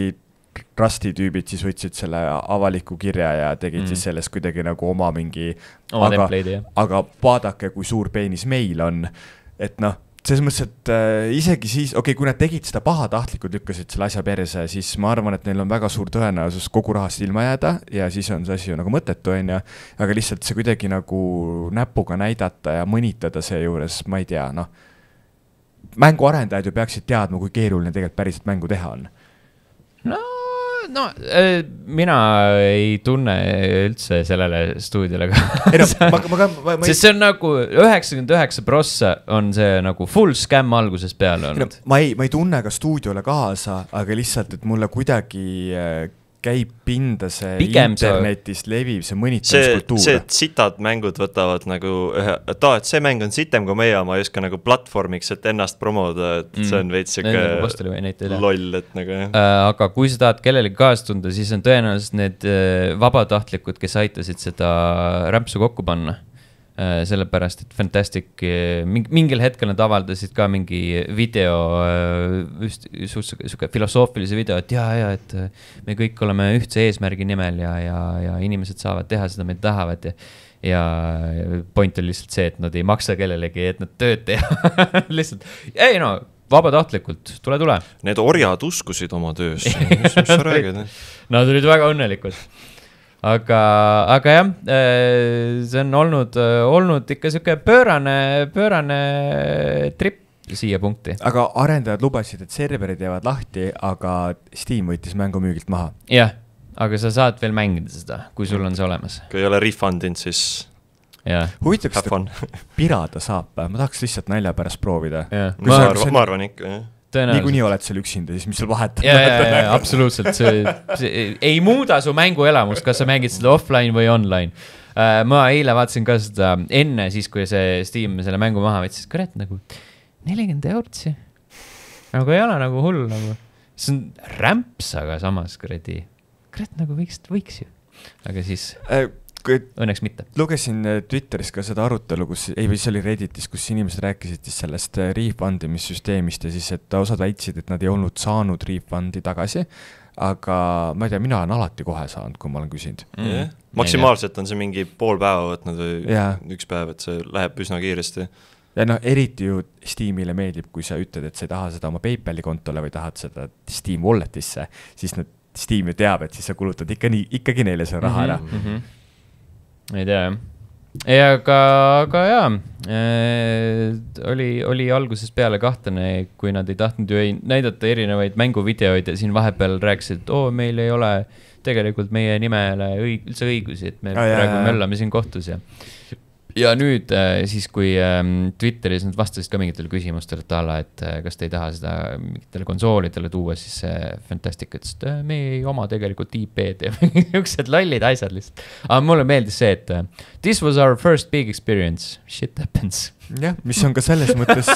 Rusti tüübid siis võtsid selle avaliku kirja ja tegid mm. siis sellest kuidagi nagu oma mingi. aga, aga vaadake, kui suur peenis meil on et noh, selles mõttes, et äh, isegi siis, okei okay,, kui nad tegid seda pahatahtlikult, lükkasid selle asja perse, siis ma arvan, et neil on väga suur tõenäosus kogu rahast ilma jääda ja siis on see asi ju nagu mõttetu, on ju. aga lihtsalt see kuidagi nagu näpuga näidata ja mõnitada seejuures, ma ei tea, noh. mänguarendajad ju peaksid teadma, kui keeruline tegelikult päriselt mängu teha on. no no äh, mina ei tunne üldse sellele stuudiole ka. sest see on nagu üheksakümmend üheksa prossa on see nagu full scam algusest peale olnud. ma ei, ma ei tunne ka stuudiole kaasa, aga lihtsalt, et mulle kuidagi äh, käib pinda see Pigem internetis ta... leviv see mõnitamiskultuur. see, et sitad mängud võtavad nagu ühe, et aa, et see mäng on sitem kui meie oma, ei oska nagu platvormiks, et ennast promoda, et mm. see on veits sihuke nagu loll, et nagu jah äh,. aga kui sa tahad kellelegi kaasa tunda, siis on tõenäoliselt need äh, vabatahtlikud, kes aitasid seda rämpsu kokku panna Äh, sellepärast, et Fantastic äh, mingil hetkel nad avaldasid ka mingi video, just äh, sihuke filosoofilise video, et ja, ja, et me kõik oleme ühtse eesmärgi nimel ja, ja, ja inimesed saavad teha seda, mida tahavad ja ja point on lihtsalt see, et nad ei maksa kellelegi, et nad tööd teha <laughs> lihtsalt, ei no, vabatahtlikult, tule, tule. Need orjad uskusid oma töösse, <laughs> mis sa räägid? Nad olid väga õnnelikud aga, aga jah, eh, see on olnud, eh, olnud ikka sihuke pöörane, pöörane trip siia punkti. aga arendajad lubasid, et serverid jäävad lahti, aga Steam võttis mängu müügilt maha. jah, aga sa saad veel mängida seda, kui sul on see olemas. kui ei ole refund inud, siis Yeah. huvitav, kas ta pirada saab või, ma tahaks lihtsalt nalja pärast proovida. ma arvan, ma arvan ikka, jah niikuinii oled seal üksinda, siis mis seal vahet on? absoluutselt, see, see ei, ei muuda su mänguelamust, kas sa mängid seda offline või online uh,. ma eile vaatasin ka seda enne siis, kui see Steam selle mängu maha võttis, kurat nagu nelikümmend eurtsi. nagu ei ole nagu hull nagu, see on rämps, aga samas kuradi, kurat nagu võiks, võiks ju, aga siis äh, õnneks mitte. lugesin äh, Twitteris ka seda arutelu, kus, ei või see oli Redditis, kus inimesed rääkisid siis sellest äh, refund imissüsteemist ja siis, et osad väitsid, et nad ei olnud saanud refund'i tagasi aga ma ei tea, mina olen alati kohe saanud, kui ma olen küsinud mm. -hmm. maksimaalselt on see mingi pool päeva võtnud või yeah. üks päev, et see läheb üsna kiiresti. ja noh, eriti ju Steamile meeldib, kui sa ütled, et sa ei taha seda oma PayPali kontole või tahad seda Steam Walletisse, siis nad, Steam ju teab, et siis sa kulutad ikka nii, ikkagi neile selle raha ära mm. -hmm ei tea jah ei, aga, aga jaa äh,, oli, oli algusest peale kahtlane, kui nad ei tahtnud ju ei näidata erinevaid mänguvideoid ja siin vahepeal rääkisid, et oo, meil ei ole tegelikult meie nimele õig-, üldse õigusi, et me ah, praegu möllame siin kohtus ja ja nüüd äh, siis, kui ähm, Twitteris nad vastasid ka mingitele küsimustele, et a la, et äh, kas te ei taha seda mingitele konsoolidele tuua, siis äh, Fantastic ütles, et me ei oma tegelikult IP-d <laughs> ja niisugused lollid asjad lihtsalt. aga mulle meeldis see, et this was our first big experience, shit happens. jah, mis on ka selles mõttes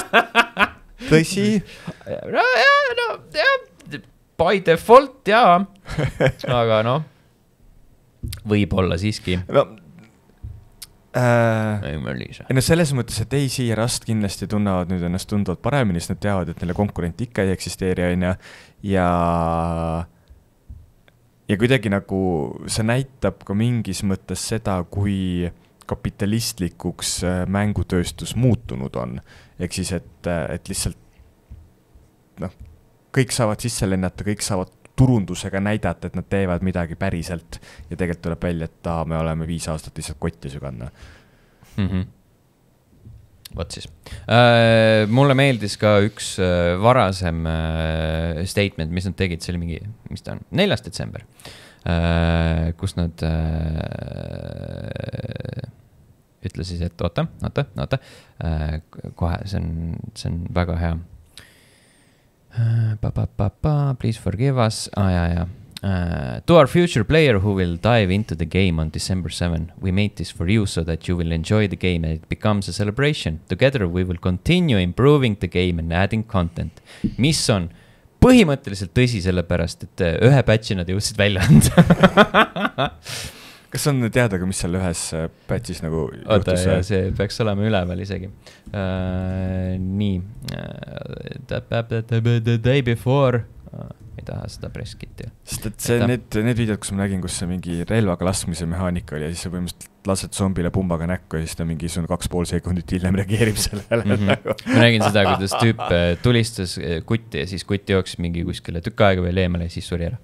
tõsi. <laughs> no jah, no jah, by default jaa, aga noh võib-olla siiski. no äh,. ei, ma olin ise. ei no selles mõttes, et AC ja Rust kindlasti tunnevad nüüd ennast tunduvalt paremini, sest nad teavad, et neile konkurenti ikka ei eksisteeri, on ju, ja ja kuidagi nagu see näitab ka mingis mõttes seda, kui kapitalistlikuks äh, mängutööstus muutunud on. ehk siis, et, äh, et lihtsalt noh, kõik saavad sisse lennata, kõik saavad turundusega näidata, et nad teevad midagi päriselt ja tegelikult tuleb välja, et aa, me oleme viis aastat lihtsalt kotti süganud mm. -hmm vot siis äh,. mulle meeldis ka üks äh, varasem äh, statement, mis nad tegid, see oli mingi, mis ta on, neljas detsember äh,. kus nad äh, ütlesid, et oota, oota, oota äh,. kohe, see on, see on väga hea Äh, please forgive us, aa ah, jaa, jaa. Uh, äh, to our future player who will dive into the game on December 7, we made this for you so that you will enjoy the game and it becomes a celebration. Together we will continue improving the game and adding content. mis on põhimõtteliselt tõsi, sellepärast et äh, ühe batch'i nad jõudsid välja anda <laughs> kas on teada ka, mis seal ühes äh, patch'is nagu Oota, juhtus? Äh? see peaks olema üleval isegi uh,. nii uh,, the day before uh, ei taha seda press kit'i. sest et see, need, need videod, kus ma nägin, kus see mingi relvaga laskmise mehaanika oli ja siis sa põhimõtteliselt lased zombile pumbaga näkku ja siis ta mingisugune kaks pool sekundit hiljem reageerib sellele mm. -hmm. ma nägin seda, kuidas tüüp tulistas kutti ja siis kutt jooksis mingi kuskile tükk aega veel eemale ja siis suri ära.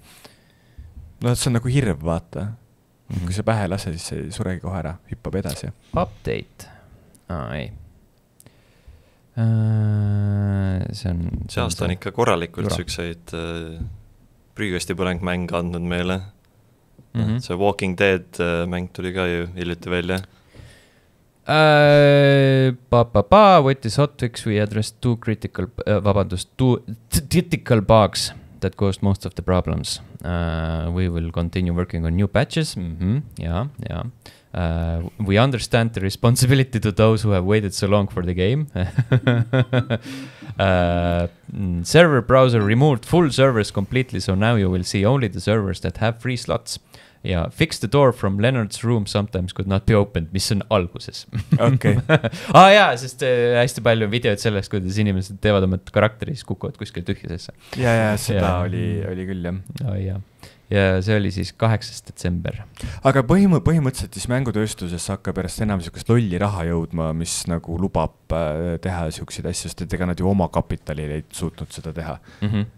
noh, et see on nagu hirv, vaata mm. -hmm. kui sa pähe ei lase, siis see ei suregi kohe ära, hüppab edasi. Update ah,, ei uh,. see on. see aasta on ikka korralikult siukseid uh, äh, prügikasti põleng mänge andnud meile mm. -hmm. see Walking Dead uh, mäng tuli ka ju hiljuti välja uh,. Pa-pa-pa, what is hot fix we address two critical uh,, vabandust, two critical bugs that caused most of the problems. Uh, we will continue working on new patches. Mm -hmm. Yeah, yeah. Uh, we understand the responsibility to those who have waited so long for the game. <laughs> uh, mm, server browser removed full servers completely, so now you will see only the servers that have free slots ja Fix the door from Leonard's room sometimes could not be opened, mis on alguses. okei. aa <laughs> ah, jaa, sest äh, hästi palju on videoid sellest, kuidas inimesed teevad oma karakteri, siis kukuvad kuskil tühja sisse. ja, ja <laughs> seda ja, oli, oli küll jah oh,. Ja. ja see oli siis kaheksas detsember. aga põhimõ-, põhimõtteliselt siis mängutööstuses hakkab järjest enam sihukest lolli raha jõudma, mis nagu lubab äh, teha sihukeseid asju, sest et ega nad ju oma kapitalil ei suutnud seda teha mm. -hmm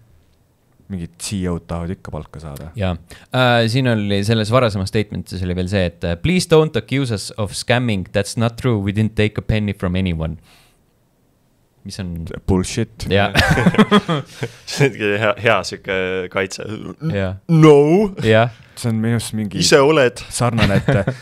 mingid CEO-d tahavad ikka palka saada. jaa uh,, siin oli selles varasemas statement'is oli veel see, et äh, please don't accuse us of scamming, that's not true, we didn't take a penny from anyone. mis on. Bullshit. jah. <laughs> see on hea, hea sihuke kaitse. no. jah see on minu arust mingi. ise oled. sarnane, et äh,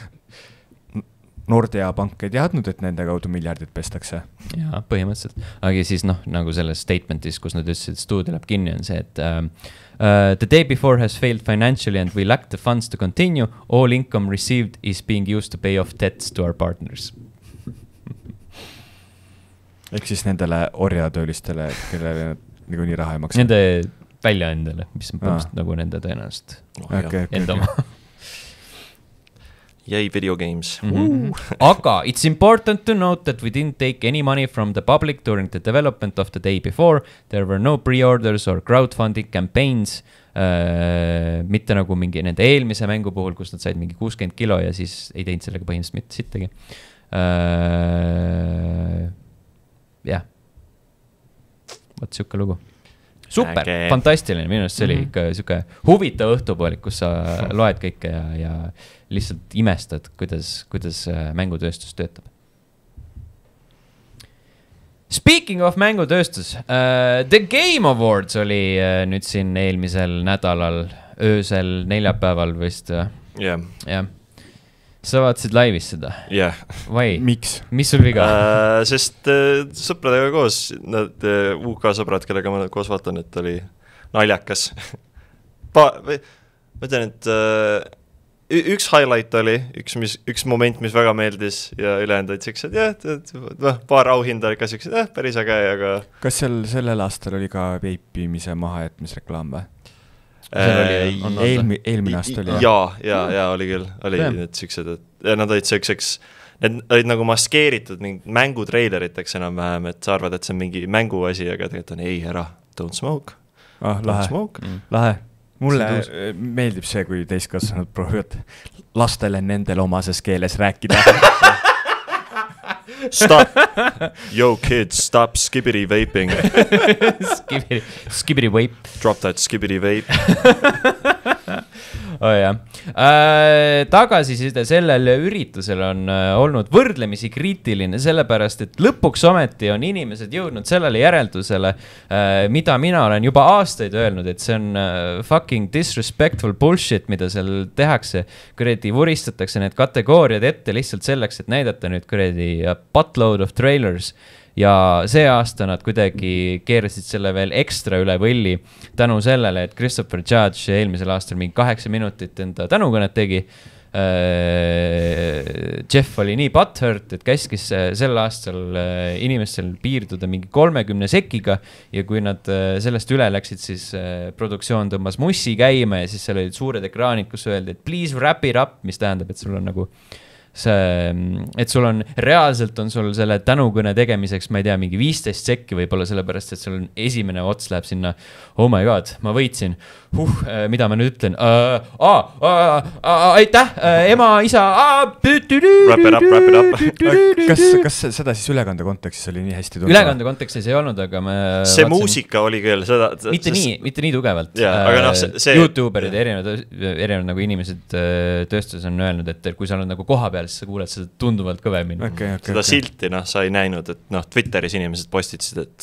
Nordea pank ei teadnud, et nende kaudu miljardid pestakse. jaa, põhimõtteliselt, aga siis noh, nagu selles statement'is, kus nad ütlesid, stuudio läheb kinni, on see, et um, uh, The day before has failed financially and we lack the funds to continue, all income received is being used to pay off debts to our partners <laughs> ehk siis nendele orjatöölistele, kellele nad niikuinii raha ei maksa. Nende väljaandele, mis on põhimõtteliselt nagu nende tõenäoliselt oh,. Okay, okay, enda oma okay. <laughs> jäi video games mm. -hmm. <laughs> aga it's important to note that we didn't take any money from the public during the development of the day before. There were no pre-orders or crowdfunding campaigns Uh, mitte nagu mingi nende eelmise mängu puhul, kus nad said mingi kuuskümmend kilo ja siis ei teinud sellega põhimõtteliselt mitte sittagi uh,. jah, vot sihuke lugu super okay., fantastiline, minu arust see oli mhm. ikka mm -hmm. sihuke huvitav õhtupoolik, kus sa <laughs> loed kõike ja, ja lihtsalt imestad, kuidas, kuidas äh, mängutööstus töötab. Speaking of mängutööstus uh,, The Game Awards oli uh, nüüd siin eelmisel nädalal, öösel neljapäeval vist uh.. jah yeah. yeah sa vaatasid laivis seda? jah yeah.. miks? mis sul viga uh,? sest uh, sõpradega koos, nad uh,, UK sõbrad, kellega ma koos vaatan, et oli naljakas <laughs> pa-, või ma ütlen, et uh, üks highlight oli, üks, mis, üks moment, mis väga meeldis ja ülejäänud olid siuksed jah, et noh, paar auhinda ikka siuksed jah, päris äge, aga. kas seal sellel aastal oli ka veipimise mahajätmisreklaam või? Äh, äh, eelmi-, eelmine aasta oli. jaa, jaa, jaa, oli küll, oli ja. need siuksed, et nad olid siukseks, need olid nagu maskeeritud mingi mängutreileriteks enam-vähem, et sa arvad, et see on mingi mänguasi, aga tegelikult on ei, ära, don't smoke. ah, lahe, mm. lahe mulle äh, meeldib see, kui täiskasvanud proovivad lastele nendele omases keeles rääkida <laughs> Stop. Yo, kids, stop skibbity vaping. <laughs> skibbity, skibbity vape. Drop that skibbity vape. <laughs> <laughs> oh jah äh,, tagasiside sellele üritusele on äh, olnud võrdlemisi kriitiline, sellepärast et lõpuks ometi on inimesed jõudnud sellele järeldusele äh,, mida mina olen juba aastaid öelnud, et see on äh, fucking disrespectful bullshit, mida seal tehakse. kuradi vuristatakse need kategooriad ette lihtsalt selleks, et näidata nüüd kuradi uh, buttload of trailers äh, ja see aasta nad kuidagi keerasid selle veel ekstra üle võlli tänu sellele, et Christopher Judge eelmisel aastal mingi kaheksa minutit enda tänukõnet tegi. Äh, Jeff oli nii butthurt, et käskis äh, sel aastal äh, inimestel piirduda mingi kolmekümne sekiga ja kui nad sellest üle läksid, siis produktsioon tõmbas mussi käima ja siis seal olid suured ekraanid, kus öeldi, et please wrap it up, mis tähendab, et sul on nagu äh, see, et sul on, reaalselt on sul selle tänukõne tegemiseks, ma ei tea, mingi viisteist sekki võib-olla sellepärast, et sul on esimene ots läheb sinna. Oh my god, ma võitsin huh, äh, mida ma nüüd ütlen uh,? Uh, uh, uh, aitäh uh,, ema, isa uh,. kas, kas seda siis ülekande kontekstis oli nii hästi? ülekande kontekstis ei olnud, aga me. see vaatsin... muusika oli küll seda. mitte nii, mitte nii tugevalt. No, see... Youtuberid ja erinevad, erinevad nagu inimesed tööstuses on öelnud, et kui sa oled nagu kohapeal, siis sa kuuled seda tunduvalt kõvemini okay,. Okay, seda okay. silti noh, sa ei näinud, et noh, Twitteris inimesed postitasid, et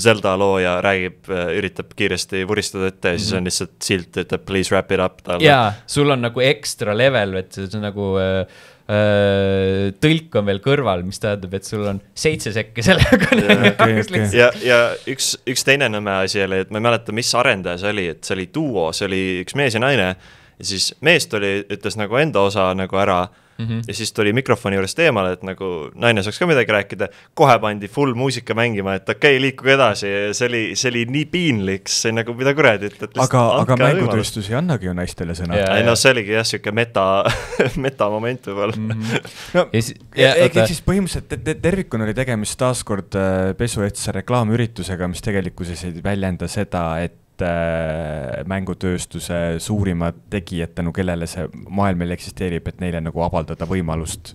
Zelda looja räägib, äh, üritab kiiresti vuristada ette ja mm -hmm. siis mhm. on lihtsalt silt, ütleb please wrap it up talle. jaa, sul on nagu ekstra level, et see on nagu äh, äh, tõlk on veel kõrval, mis tähendab, et sul on seitse sekki sellega okay, <laughs> nagu okay. ja, ja üks, üks teine nõme asi oli, et ma ei mäleta, mis arendaja see oli, et see oli duo, see oli üks mees ja naine. ja siis mees tuli, ütles nagu enda osa nagu ära mm. -hmm. ja siis tuli mikrofoni juurest eemale, et nagu naine saaks ka midagi rääkida, kohe pandi full muusika mängima, et okei okay,, liikuge edasi ja see oli, see oli nii piinlik, see nagu mida kuradi, et, et aga, aga mängutööstus ei annagi ju naistele sõna yeah,. ei no see oligi jah, niisugune meta <laughs> metamoment võib-olla mm. -hmm. no ehk yeah, siis põhimõtteliselt tervikuna oli tegemist taaskord äh, pesuehtsuse reklaamüritusega, mis tegelikkuses ei väljenda seda, et suurte äh, mängutööstuse suurimad tegijad, tänu kellele see maailm veel eksisteerib, et neile nagu avaldada võimalust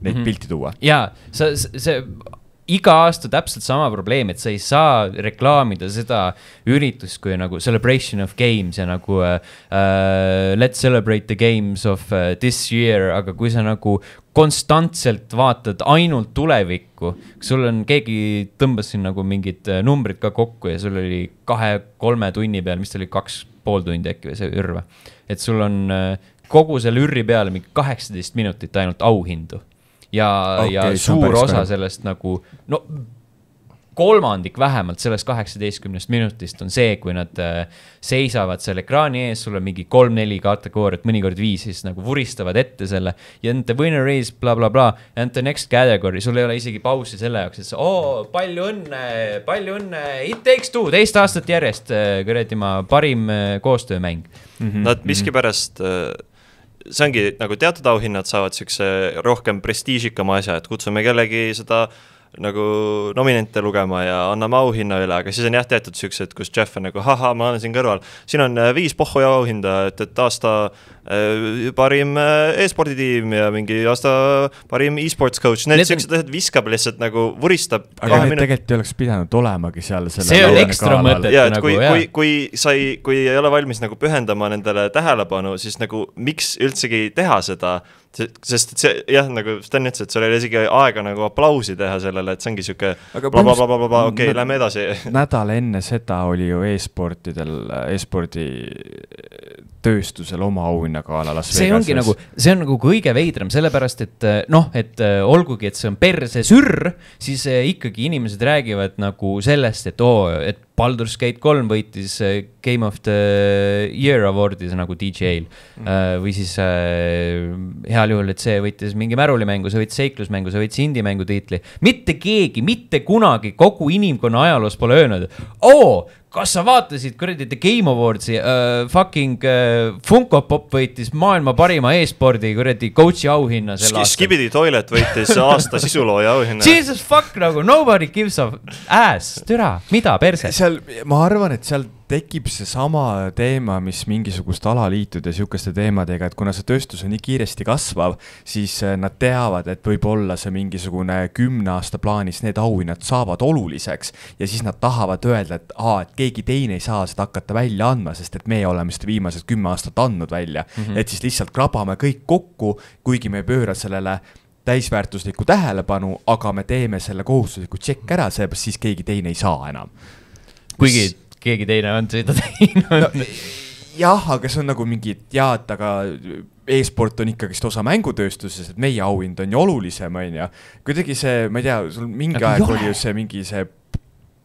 neid mm -hmm. pilti tuua. jaa, sa, see iga aasta täpselt sama probleem, et sa ei saa reklaamida seda üritust kui nagu celebration of games ja nagu uh, let's celebrate the games of uh, this year, aga kui sa nagu konstantselt vaatad ainult tulevikku, sul on, keegi tõmbas siin nagu mingid äh, numbrid ka kokku ja sul oli kahe-kolme tunni peal, mis ta oli, kaks pool tundi äkki või see ürv, et sul on äh, kogu selle ürri peale mingi kaheksateist minutit ainult auhindu ja okay,, ja suur osa sellest nagu no kolmandik vähemalt sellest kaheksateistkümnest minutist on see, kui nad äh, seisavad seal ekraani ees, sul on mingi kolm-neli kategooriat, mõnikord viis, siis nagu vuristavad ette selle. ja the winner is blablabla bla, bla, and the next category, sul ei ole isegi pausi selle jaoks, et oo, palju õnne, palju õnne, it takes two, teist aastat järjest äh, kuradi ma parim äh, koostöömäng mm. -hmm. Nad miskipärast mhm. see ongi nagu teatud auhinnad saavad siukse rohkem prestiižikama asja, et kutsume kellegi seda äh, nagu nominente lugema ja anname auhinna üle, aga siis on jah, teatud siuksed, kus Jeff on nagu haha, ma olen siin kõrval. siin on äh, viis pohhu ja auhinda, et, et aasta äh, parim äh, e-spordi tiim ja mingi aasta parim e-sports coach, need, need siuksed on... asjad viskab lihtsalt nagu, vuristab. aga need minu... tegelikult ei oleks pidanud olemagi seal. see on ekstra mõttetu nagu kui, jah. kui, kui sa ei, kui ei ole valmis nagu pühendama nendele tähelepanu, siis nagu miks üldsegi teha seda sest et see jah, nagu Sten ütles, et sul ei ole isegi aega nagu aplausi teha sellele, et see ongi sihuke blablabla, okei, lähme edasi. <laughs> nädal enne seda oli ju e-sportidel e, e-spordi tööstusel oma auhinnagala Las Vegases. see ongi nagu, see on nagu kõige veidram, sellepärast et eh, noh, et eh, olgugi, et see on persesürr, siis eh, ikkagi inimesed räägivad nagu sellest, et oo, et Baldur's Gate kolm võitis eh, Game of the Year award'i nagu DJ-l mm. -hmm. Äh, või siis äh, heal juhul, et see võitis mingi märulimängu, see võitis seiklusmängu, see võitis indie-mängu tiitli. mitte keegi mitte kunagi kogu inimkonna ajaloos pole öelnud, oo, kas sa vaatasid kuradi The Game Awardsi uh,, fucking uh, Funko Pop võitis maailma parima e-spordi kuradi coach'i auhinna sel aastal. Skibidi Toilet võitis aasta <laughs> sisulooja auhinna. Jesus fuck nagu nobody gives a ass, türa, mida perse. seal, ma arvan, et seal tekib seesama teema, mis mingisuguste alaliitude niisuguste teemadega, et kuna see tööstus on nii kiiresti kasvav, siis äh, nad teavad, et võib-olla see mingisugune kümne aasta plaanis need auhinnad saavad oluliseks ja siis nad tahavad öelda, et aa, et keegi teine ei saa seda hakata välja andma, sest et meie oleme seda viimased kümme aastat andnud välja mm. -hmm. et siis lihtsalt krabame kõik kokku, kuigi me ei pööra sellele täisväärtuslikku tähelepanu, aga me teeme selle kohustusliku tšekk ära, seepärast siis keegi teine ei saa enam kuigi keegi teine on seda <laughs> teinud no,. jah, aga see on nagu mingi, et jaa, et aga e-sport on ikkagist osa mängutööstusest, et meie auhind on ju olulisem, on ju. kuidagi see, ma ei tea, sul mingi aga aeg oli ju see mingi see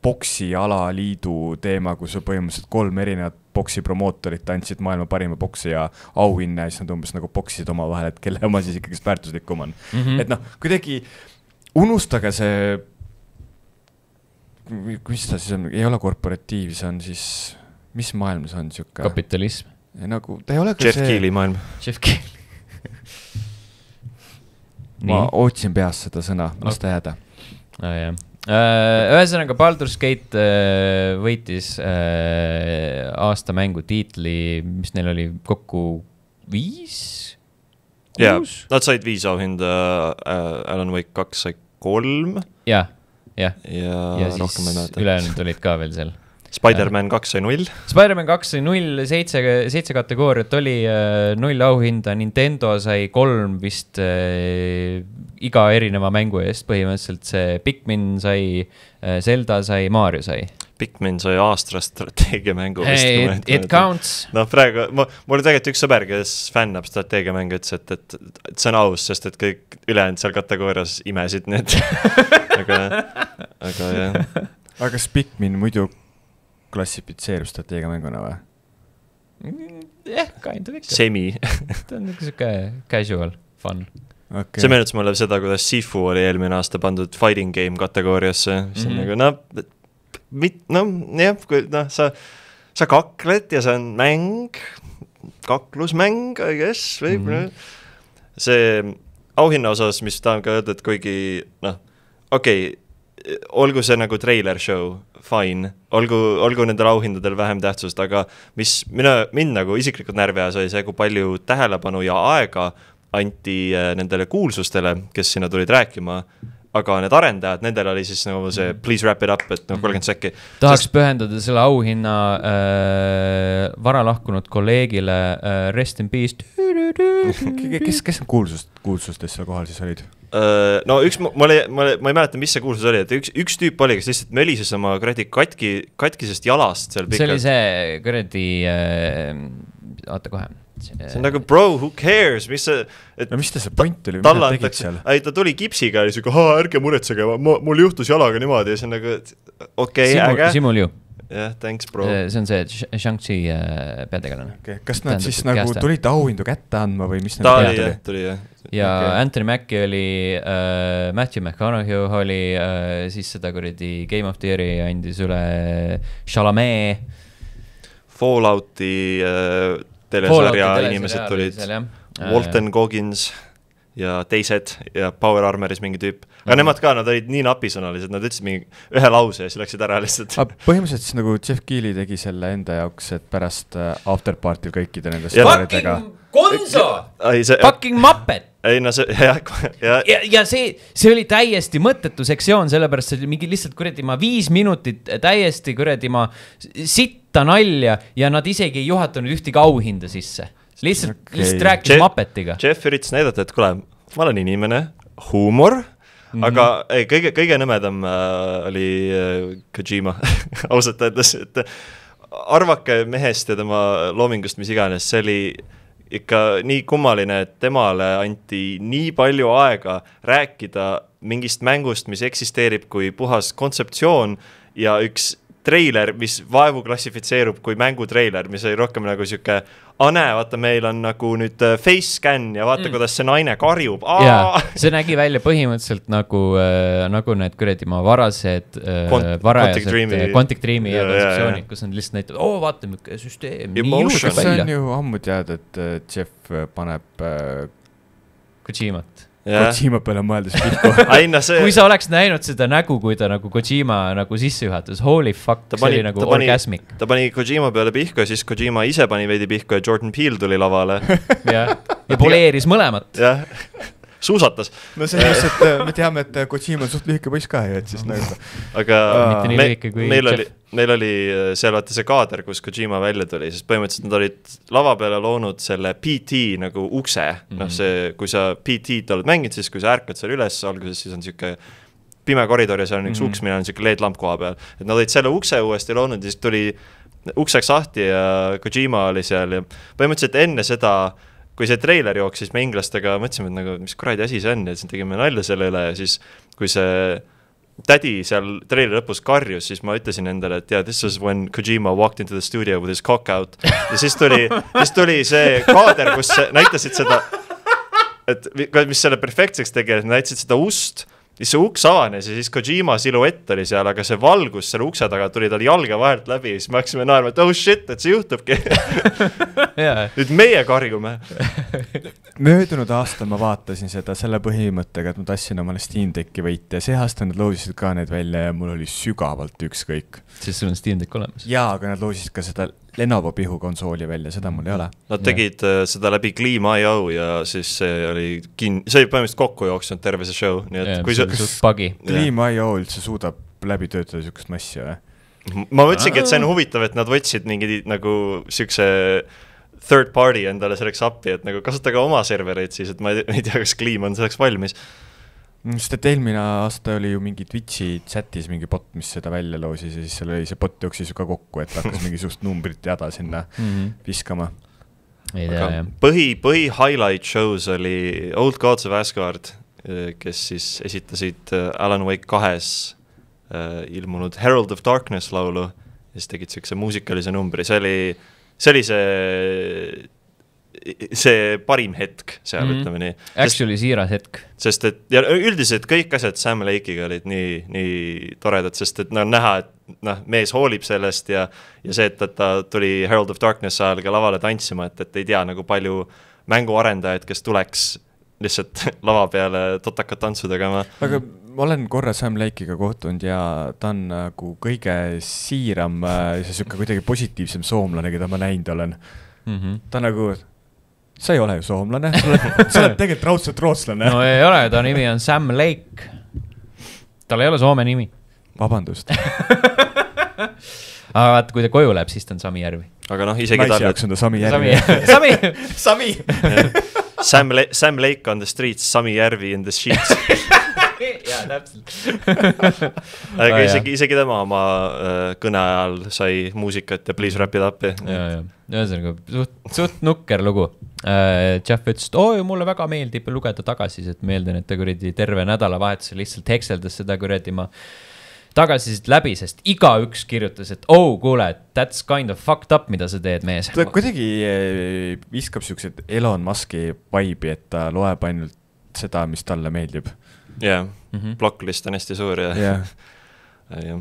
poksialaliidu teema, kus põhimõtteliselt kolm erinevat poksi promootorit andsid maailma parima poksi ja auhinna ja siis nad umbes nagu poksisid omavahel, et kelle oma siis ikkagist väärtuslikum on mm. -hmm. et noh, kuidagi unustage see mis ta siis on, ei ole korporatiiv, see on siis, mis maailm see on sihuke? kapitalism. nagu ta ei ole ka Jeff see. Jeff Keeli maailm. Jeff Keeli ma otsin peas seda sõna, las ta jääda ah,. jah äh, ühesõnaga, Baldur's Gate äh, võitis äh, aasta mängu tiitli, mis neil oli kokku viis? jah, nad said viis auhinda, Alan Wake kaks sai kolm. jah, jah, ja, ja siis ülejäänud olid ka veel seal Spider-man kaks sai null. Spider-man kaks sai null, seitse, seitse kategooriat oli, äh, null auhinda, Nintendo sai kolm vist äh, iga erineva mängu eest põhimõtteliselt, see Pikmin sai äh,, Zelda sai, Mario sai. Pikmin sai aasta strateegiamängu hey, vist. It, it counts. noh, praegu ma, mul on tegelikult üks sõber, kes fännab strateegiamänge, ütles, et, et, et see on aus, sest et kõik ülejäänud seal kategoorias imesid, nii et <laughs> aga, aga jah. aga kas Pikmin muidu klassifitseerub strateegiamänguna või? Mm, jah, kind of ikka. semi <laughs> ta on niisugune sihuke casual fun okay.. see meenutas mulle seda, kuidas Sifu oli eelmine aasta pandud fighting game kategooriasse, mis on mm -hmm. nagu noh, mit-, noh jah, kui noh, sa, sa kakled ja see on mäng, kaklusmäng, I guess, võib-olla mhm. mm. -hmm. see auhinna osas, mis tahan ka öelda, et kuigi noh, okei okay,, olgu see nagu treiler show, fine, olgu, olgu nendel auhindadel vähem tähtsust, aga mis mina, mind nagu isiklikult närvi ajas oli see, kui palju tähelepanu ja aega anti äh, nendele kuulsustele, kes sinna tulid rääkima aga need arendajad, nendel oli siis nagu see please wrap it up, et noh, kolmkümmend mhm. sekki. tahaks Sest... pühendada selle auhinna äh, vara lahkunud kolleegile äh, Rest in peace. <laughs> kes, kes kuulsust, kuulsustes seal kohal siis olid? Äh, no üks, ma oli, ma, ma ei mäleta, mis see kuulsus oli, et üks, üks tüüp oli, kes lihtsalt mölises oma kuradi katki, katkisest jalast seal pikalt. see oli see kuradi äh,, oota kohe. see on nagu bro, who cares, mis see. no mis ta see point oli, mida ta tegid seal? ei, ta tuli kipsiga ja oli siuke, ärge muretsege, mul juhtus jalaga niimoodi ja see on nagu okei okay,, äge. Simul ju jah yeah,, thanks bro. Eh, see on see Shang-Chi eh, peategelane okay.. kas nad Tähendab, siis nagu kästa. tulid auhindu kätte andma või mis? ta oli jah, tuli jah. ja okay. Anthony Mackie oli äh,, Matthew McConaughey oli äh,, siis seda kuradi Game of the Year'i andis üle Chalamet. Fallouti äh, telesarja Fallouti inimesed tulid, Walton Goggins ja teised ja Power Armoris mingi tüüp aga nemad ka, nad olid nii napisõnalised, nad ütlesid mingi ühe lause ja siis läksid ära lihtsalt. põhimõtteliselt siis nagu Jeff Keeli tegi selle enda jaoks, et pärast äh, afterparty'l kõikide nende staaridega. Gonzo! Fucking Muppet! ei no see, jah, jah. ja, ja see, see oli täiesti mõttetu sektsioon, sellepärast see oli mingi lihtsalt kuradi ma viis minutit täiesti kuradi ma sitta nalja ja nad isegi ei juhatanud ühtegi auhinda sisse. lihtsalt okay., lihtsalt rääkis Jeff, Muppetiga. Jeff üritas näidata, et kuule, ma olen inimene, huumor mm, -hmm. aga ei, kõige, kõige nõmedam äh, oli äh, Kojima <laughs> ausalt öeldes, et arvake mehest ja tema loomingust mis iganes, see oli ikka nii kummaline, et temale anti nii palju aega rääkida mingist mängust, mis eksisteerib kui puhas kontseptsioon ja üks treiler, mis vaevu klassifitseerub kui mängutreiler, mis oli rohkem nagu sihuke. aa ah, näe, vaata, meil on nagu nüüd äh, face scan ja vaata mm., kuidas see naine karjub. jaa, see nägi välja põhimõtteliselt nagu äh,, nagu need kuradi ma varased äh, Kont, varajased äh, Quantic Dreami, Quantic Dreami ja, kontseptsioonid, kus nad lihtsalt näitavad, oo vaata, milline süsteem. see on ju ammu teada, et äh, Jeff paneb äh,. Kojimat Kojima peale mõeldes pihku <laughs> See... kui sa oleks näinud seda nägu, kui ta nagu Kojima nagu sisse juhatas, holy fuck, see pani, oli nagu ta pani, orgasmic. ta pani Kojima peale pihku ja siis Kojima ise pani veidi pihku ja Jordan Peele tuli lavale <laughs> ja, ja poleeris mõlemat. jah suusatas. no selles mõttes, et äh, me teame, et äh, Kojima on suht lühike poiss ka ju, et siis nagu. aga mitte nii lühike kui neil oli, neil oli äh, seal vaata see kaader, kus Kojima välja tuli, sest põhimõtteliselt nad olid lava peale loonud selle PT nagu ukse mm -hmm.. noh, mhm. see, kui sa PT-d oled mänginud, siis kui sa ärkad seal üles alguses, siis on sihuke pime koridor ja seal on üks mm -hmm. uks, millel on sihuke LED-lamp koha peal. et nad olid selle ukse uuesti loonud ja siis tuli uks läks lahti ja Kojima oli seal ja põhimõtteliselt enne seda kui see treiler jooksis, me inglastega mõtlesime, et nagu mis kuradi asi see on ja siis tegime nalja selle üle ja siis, kui see tädi seal treileri lõpus karjus, siis ma ütlesin endale, et yeah, this was when Kojima walked into the studio with his cock out. ja siis tuli, siis tuli see kaader, kus näitasid seda, et mis selle perfektseks tegi, et näitasid seda ust siis see uks avanes ja siis Kojima siluett oli seal, aga see valgus selle ukse taga tuli tal jalge vahelt läbi ja siis me hakkasime naerma, et oh shit, et see juhtubki yeah.. <laughs> nüüd meie karjume <laughs> möödunud aastal ma vaatasin seda selle põhimõttega, et ma tahtsin omale Steam Decki võita ja see aasta nad loogisid ka need välja ja mul oli sügavalt ükskõik. sest sul on Steam Deck olemas. jaa, aga nad loogisid ka seda Lenovo Pihu konsooli välja, seda mul ei ole. Nad tegid ja. Äh, seda läbi Clima.io ja siis see oli kin-, see oli põhimõtteliselt kokku jooksnud terve see show, nii et ja, kui see kas Clima.io üldse suudab läbi töötada niisugust massi või? ma mõtlesingi, et see on huvitav, et nad võtsid mingi nagu niisuguse third party endale selleks appi, et nagu kasutage oma servereid siis, et ma ei, <laughs> ei tea, kas Clima on selleks valmis Mm, sest et eelmine aasta oli ju mingi Twitch'i chat'is mingi bot, mis seda välja loosis ja siis seal oli see bot jooksis ju ka kokku, et hakkas <laughs> mingisugust numbrit jada sinna mm -hmm. viskama. põhi, põhi highlight show's oli Old Gods of Asgard, eh, kes siis esitasid eh, Alan Wake kahes eh, ilmunud Herald of Darkness laulu ja siis tegid siukse muusikalise numbri, see oli, see oli see see parim hetk seal mm, -hmm. ütleme nii. Actually sest, siiras hetk. sest et ja üldiselt kõik asjad Sam Lake'iga olid nii, nii toredad, sest et no näha, et noh, mees hoolib sellest ja, ja see, et, et ta tuli Herald of Darkness ajal ka lavale tantsima, et, et ei tea nagu palju mänguarendajaid, kes tuleks lihtsalt <laughs> lava peale totakat tantsu tegema. aga ma olen korra Sam Lake'iga kohtunud ja ta on nagu kõige siiram äh, ja sihuke kuidagi positiivsem soomlane, keda ma näinud olen mm. -hmm. ta nagu sa ei ole ju soomlane, sa oled, <laughs> sa oled tegelikult raudselt rootslane. no ei ole, ta nimi on Sam Lake. tal ei ole Soome nimi. vabandust aga vaata, kui ta koju läheb, siis ta on Sami Järvi. aga noh, isegi naise jaoks on ta Sami Järvi. <laughs> Sami, Sami Sam Le-, Sam Lake on the streets, Sami Järvi in the sheets <laughs> <laughs> jaa, täpselt. <laughs> aga oh, isegi, isegi tema oma äh, kõne ajal sai muusikat ja Please Wrap It Up'i. ja, ja, ühesõnaga suht, suht nukker lugu. Äh, Jeff ütles, et oo, mulle väga meeldib lugeda tagasisidet, meeldin, et ta kuradi terve nädalavahetusel lihtsalt hekseldas seda kuradi ma tagasisidet läbi, sest igaüks kirjutas, et oh, kuule, that's kind of fucked up, mida sa teed, mees. ta kuidagi äh, viskab siukseid Elon Musk'i vibe'i, et ta loeb ainult seda, mis talle meeldib jah yeah. mm -hmm., blocklist on hästi suur ja yeah. <laughs> Äh, jah.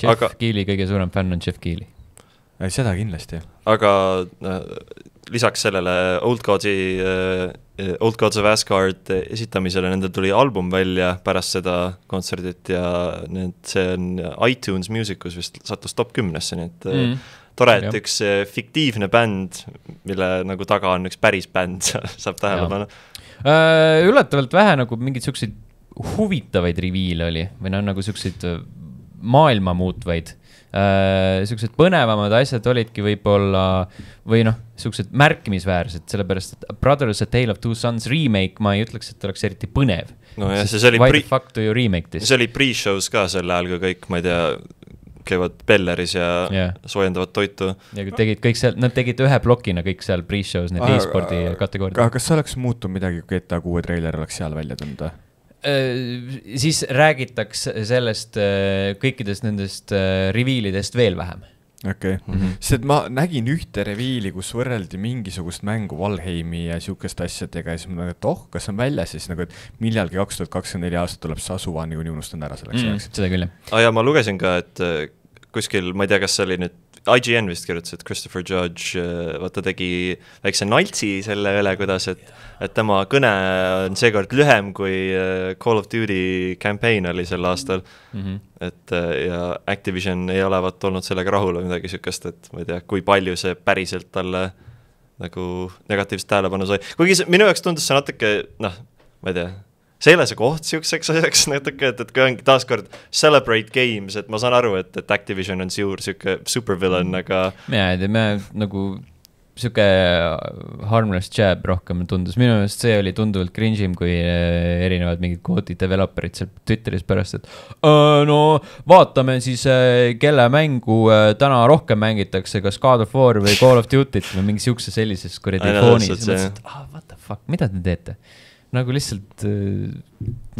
Jeff aga... Keeli kõige suurem fänn on Jeff Keeli. seda kindlasti. aga äh, lisaks sellele Old Godsi äh,, Old Gods of Asgard esitamisele, nendel tuli album välja pärast seda kontserdit ja need, see on iTunes Music us vist sattus top kümnesse, nii et mm -hmm tore, et ja. üks äh, fiktiivne bänd, mille nagu taga on üks päris bänd <laughs> saab tähelepanu. Üllatavalt vähe nagu mingeid siukseid huvitavaid reveal'e oli või noh, nagu siukseid äh, maailma muutvaid äh,. Siuksed põnevamad asjad olidki võib-olla või noh, siuksed märkimisväärsed, sellepärast et Brothers A Tale of Two Sons remake, ma ei ütleks, et oleks eriti põnev. nojah, see oli. Why the fuck do you remake this? see oli pre-show's ka sel ajal, kui kõik, ma ei tea käivad Belleris ja yeah. soojendavad toitu. ja tegid kõik seal, nad tegid ühe plokina kõik seal pre-show's need e-spordi kategooriad. kas oleks muutunud midagi, kui GTA kuue treiler oleks seal välja tulnud või? Äh, siis räägitakse sellest äh, kõikidest nendest äh, reveal idest veel vähem okei okay. mm -hmm., sest ma nägin ühte reviili, kus võrreldi mingisugust mängu Valheimi ja sihukeste asjadega ja siis ma mõtlen, nagu, et oh, kas see on väljas siis nagu, et millalgi kaks tuhat kakskümmend neli aastat tuleb see Asuva, nagu niikuinii unustan ära selleks mhm. ajaks mm,. seda küll, jah. aa ah, jaa, ma lugesin ka, et kuskil, ma ei tea, kas see oli nüüd IGN vist kirjutas, et Christopher Judge äh, vaata tegi väikse naltsi selle üle, kuidas, et, et tema kõne on seekord lühem kui äh, Call of Duty campaign oli sel aastal mm. -hmm. et äh, ja Activision ei olevat olnud sellega rahul või midagi sihukest, et ma ei tea, kui palju see päriselt talle nagu negatiivset tähelepanu sai, kuigi see minu jaoks tundus see natuke noh, ma ei tea see ei ole see koht siukseks asjaks <laughs> natuke, et, et kui ongi taaskord celebrate games, et ma saan aru, et, et Activision on suur sihuke supervillain, aga. mina ei tea, me nagu sihuke harmless jab rohkem tundus, minu meelest see oli tunduvalt cringe im kui eh, erinevad mingid kvoodi developerid seal Twitteris pärast, et äh, no vaatame siis, eh, kelle mängu eh, täna rohkem mängitakse, kas God of War või Call of Duty't või mingi siukse sellises kuradi foonis. mõtlesin, et ah, what the fuck, mida te teete nagu lihtsalt äh,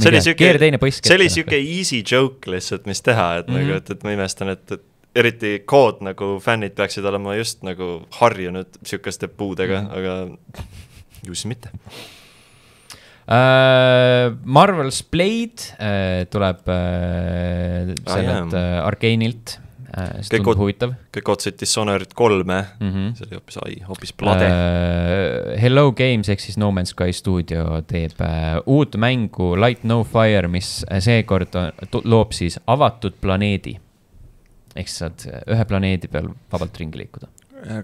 see oli sihuke, see oli noh, sihuke easy joke lihtsalt, mis teha, et mm -hmm. nagu, mhm. et, et ma imestan, et, et eriti kood nagu fännid peaksid olema just nagu harjunud sihukeste puudega mm, -hmm. aga ju siis mitte uh,. Marvel's Blade uh, tuleb uh, sellelt ah, yeah. uh, Arkeenilt Äh, see kõik tundub huvitav. kõik otsid Dishonored kolme mm, -hmm. see oli hoopis ai, hoopis Plade uh,. Hello Games ehk siis No Man's Sky stuudio teeb uh, uut mängu Light No Fire, mis seekord loob siis avatud planeedi. ehk siis saad ühe planeedi peal vabalt ringi liikuda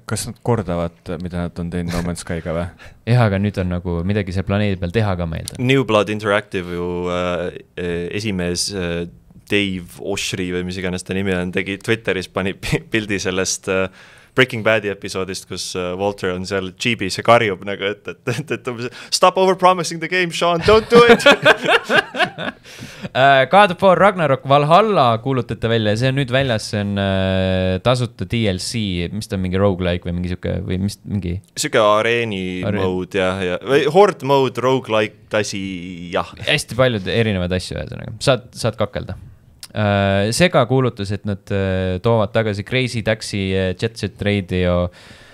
kas nad kordavad, mida nad on teinud No Man's Skyga või? <laughs> jah, aga nüüd on nagu midagi seal planeedi peal teha ka meelde. New Blood Interactive ju äh, e-, esimees äh, Dave Oshri või mis iganes ta nimi on, tegi Twitteris, pani pildi sellest äh, Breaking Badi episoodist, kus äh, Walter on seal džiibis ja karjub nagu, et, et, et, et stop over promising the game, Sean, don't do it <laughs> äh, God of War Ragnarok Valhalla kuulutati välja ja see on nüüd väljas, see on äh, tasuta DLC, mis ta on, mingi rogu-like või mingi sihuke või mis, mingi? sihuke areeni Areen. mode jah, ja või horde mode, rogu-like asi, jah. hästi palju erinevaid asju, ühesõnaga, saad, saad kakelda Äh, sega kuulutas, et nad äh, toovad tagasi Crazy Taxi, äh, Jet Set Radio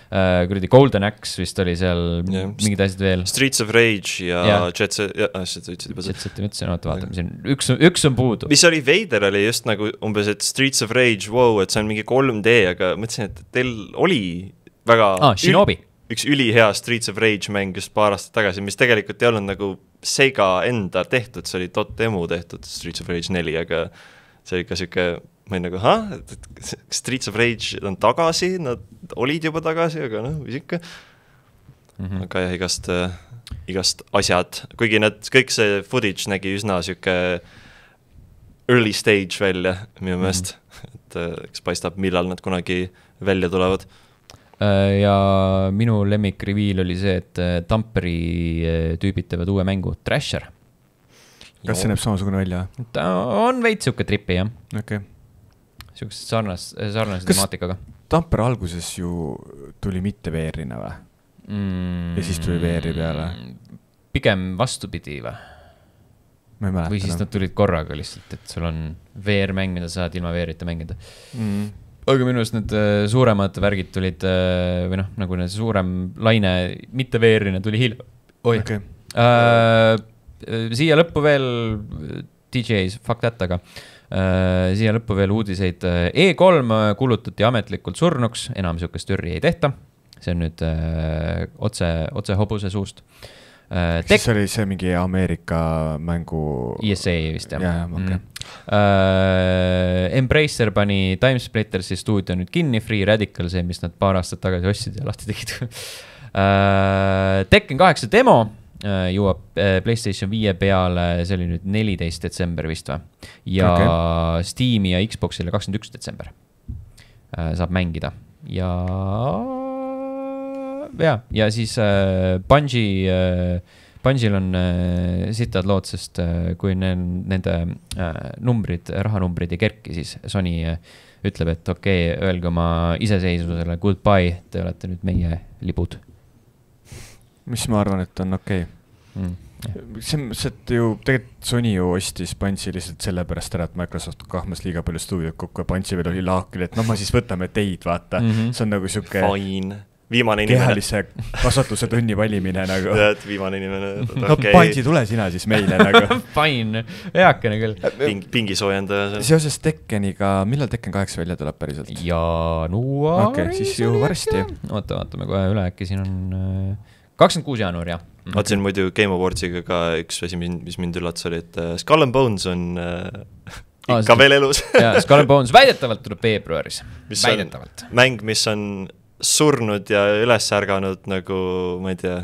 äh, kuradi Golden Axe vist oli seal yeah., mingid asjad veel. Streets of Rage ja yeah. Jet Set, asjad sa ütlesid juba. Jet Set, ma ütlesin, oota vaatame siin, üks, üks on puudu. mis oli veider, oli just nagu umbes, et Streets of Rage wow,, et see on mingi 3D, aga mõtlesin, et teil oli väga ah,. Shinobi üks ülihea Streets of Rage mäng just paar aastat tagasi, mis tegelikult ei olnud nagu Sega enda tehtud, see oli Dotemu tehtud, Streets of Rage neli, aga see oli ikka sihuke, ma olin nagu ahah, et Streets of Rage on tagasi, nad olid juba tagasi, aga noh, mis ikka mm. -hmm. aga jah, igast, äh, igast asjad, kuigi nad, kõik see footage nägi üsna sihuke early stage välja minu mhm. meelest mm, -hmm. et äh, eks paistab, millal nad kunagi välja tulevad äh, ja minu lemmik reveal oli see, et Tamperi tüübid teevad uue mängu, Thrasher kas see näeb samasugune välja? ta on veits sihuke tripi jah. okei okay.. Siukse sarnas, sarnase temaatikaga. Tampere alguses ju tuli mitte VR-ina või mm,? ja siis tuli VR-i peale? pigem vastupidi või? ma ei mäleta. või siis nad tulid korraga lihtsalt, et sul on VR-mäng, mida sa saad ilma VR-ita mängida mm aga minu arust need äh, suuremad värgid tulid äh, või noh, nagu see suurem laine, mitte VR-ina tuli hiljem. oi okay., äh, Äh, siia lõppu veel äh, DJ-s, fuck that, aga äh, siia lõppu veel uudiseid. Äh, E3 kuulutati ametlikult surnuks, enam sihukest türi ei tehta. see on nüüd äh, otse, otse hobuse suust äh,. kas see oli see mingi Ameerika mängu? ESA vist jah? jah, okei. Mhm. Embracer pani Timesplittersi stuudio nüüd kinni, Free Radical, see, mis nad paar aastat tagasi ostsid ja lahti tegid <laughs> Tekken kaheksa demo Äh, jõuab äh, Playstation viie peale, see oli nüüd neliteist detsember vist või. ja okay. Steam'i ja Xbox'ile kakskümmend üks detsember äh, saab mängida ja, ja, ja siis Bungi, Bungi'l on sitad lood, sest kui ne, nende numbrid, rahanumbrid ei kerki, siis Sony ütleb, et okei okay,, öelge oma iseseisvusele goodbye, te olete nüüd meie libud mis ma arvan, et on okei okay. mm see on lihtsalt ju, tegelikult Sony ju ostis Punch'i lihtsalt sellepärast ära, et Microsoft kahmas liiga palju stuudioid kokku ja Punch'i veel oli laakil, et noh, ma siis võtame teid, vaata mm, -hmm. see on nagu sihuke. Fine, viimane inimene. kehalise kasvatuse tunni valimine nagu. tead, viimane inimene. no okay. Punch'i, tule sina siis meile nagu <laughs> Fine, heakene küll. Ping, pingisoojendaja. seoses Tekkeniga, millal Tekken kaheksa välja tuleb päriselt? jaanuaris no,. okei okay,, siis ju varsti. oota, vaatame kohe üle, äkki siin on äh kakskümmend kuus jaanuar, jah. Mhm. vaatasin muidu Game Awardsiga ka üks asi, mis mind üllatas, oli, et äh, Skull and Bones on äh, ah, ikka veel elus <laughs> jaa, Skull and Bones väidetavalt tuleb veebruaris, väidetavalt. mäng, mis on surnud ja üles ärganud nagu ma ei tea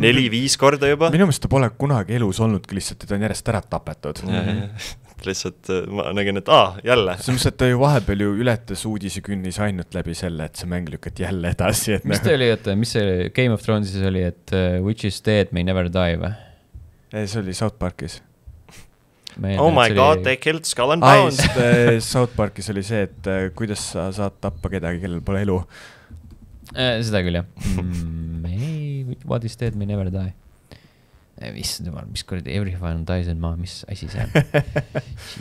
neli-viis korda juba. minu meelest ta pole kunagi elus olnudki, lihtsalt teda on järjest ära tapetud mm. -hmm. lihtsalt äh, ma nägin, et aa, jälle. selles mõttes, et ta ju vahepeal ju ületas uudisekünnise ainult läbi selle, et see mäng lükati jälle edasi, et mis nagu- ta oli, oota, mis see Game of Thronesis oli, et uh, which is dead may never die või? ei, see oli South Parkis Meen, oh my god oli..., they killed Skull and Bones ah,. South Parkis oli see, et äh, kuidas sa saad tappa kedagi, kellel pole elu. Äh, seda küll, jah mm,. What is dead may never die. issand jumal, mis kuradi Everyone dies in ma, mis asi see on? <laughs>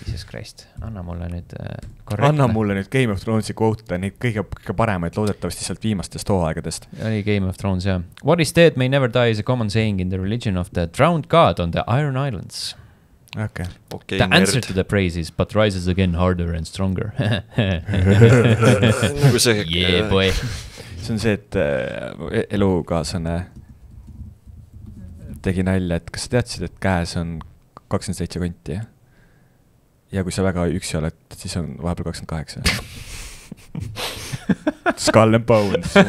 Jesus Christ, anna mulle nüüd äh, korrektne. anna mulle nüüd Game of Thronesi quote, neid kõige, kõige paremaid loodetavasti sealt viimastest hooaegadest. oli Game of Thrones jah. What is dead may never die is a common saying in the religion of the drowned god on the Iron Islands okay.. Okay, the answer nerd. to the praises but rises again harder and stronger <laughs> nagu yeah äh, boy. see on see, et äh, elukaaslane tegi nalja, et kas sa teadsid, et käes on kakskümmend seitse konti? ja kui sa väga üksi oled, siis on vahepeal kakskümmend kaheksa. <laughs> Skull and Bones <laughs>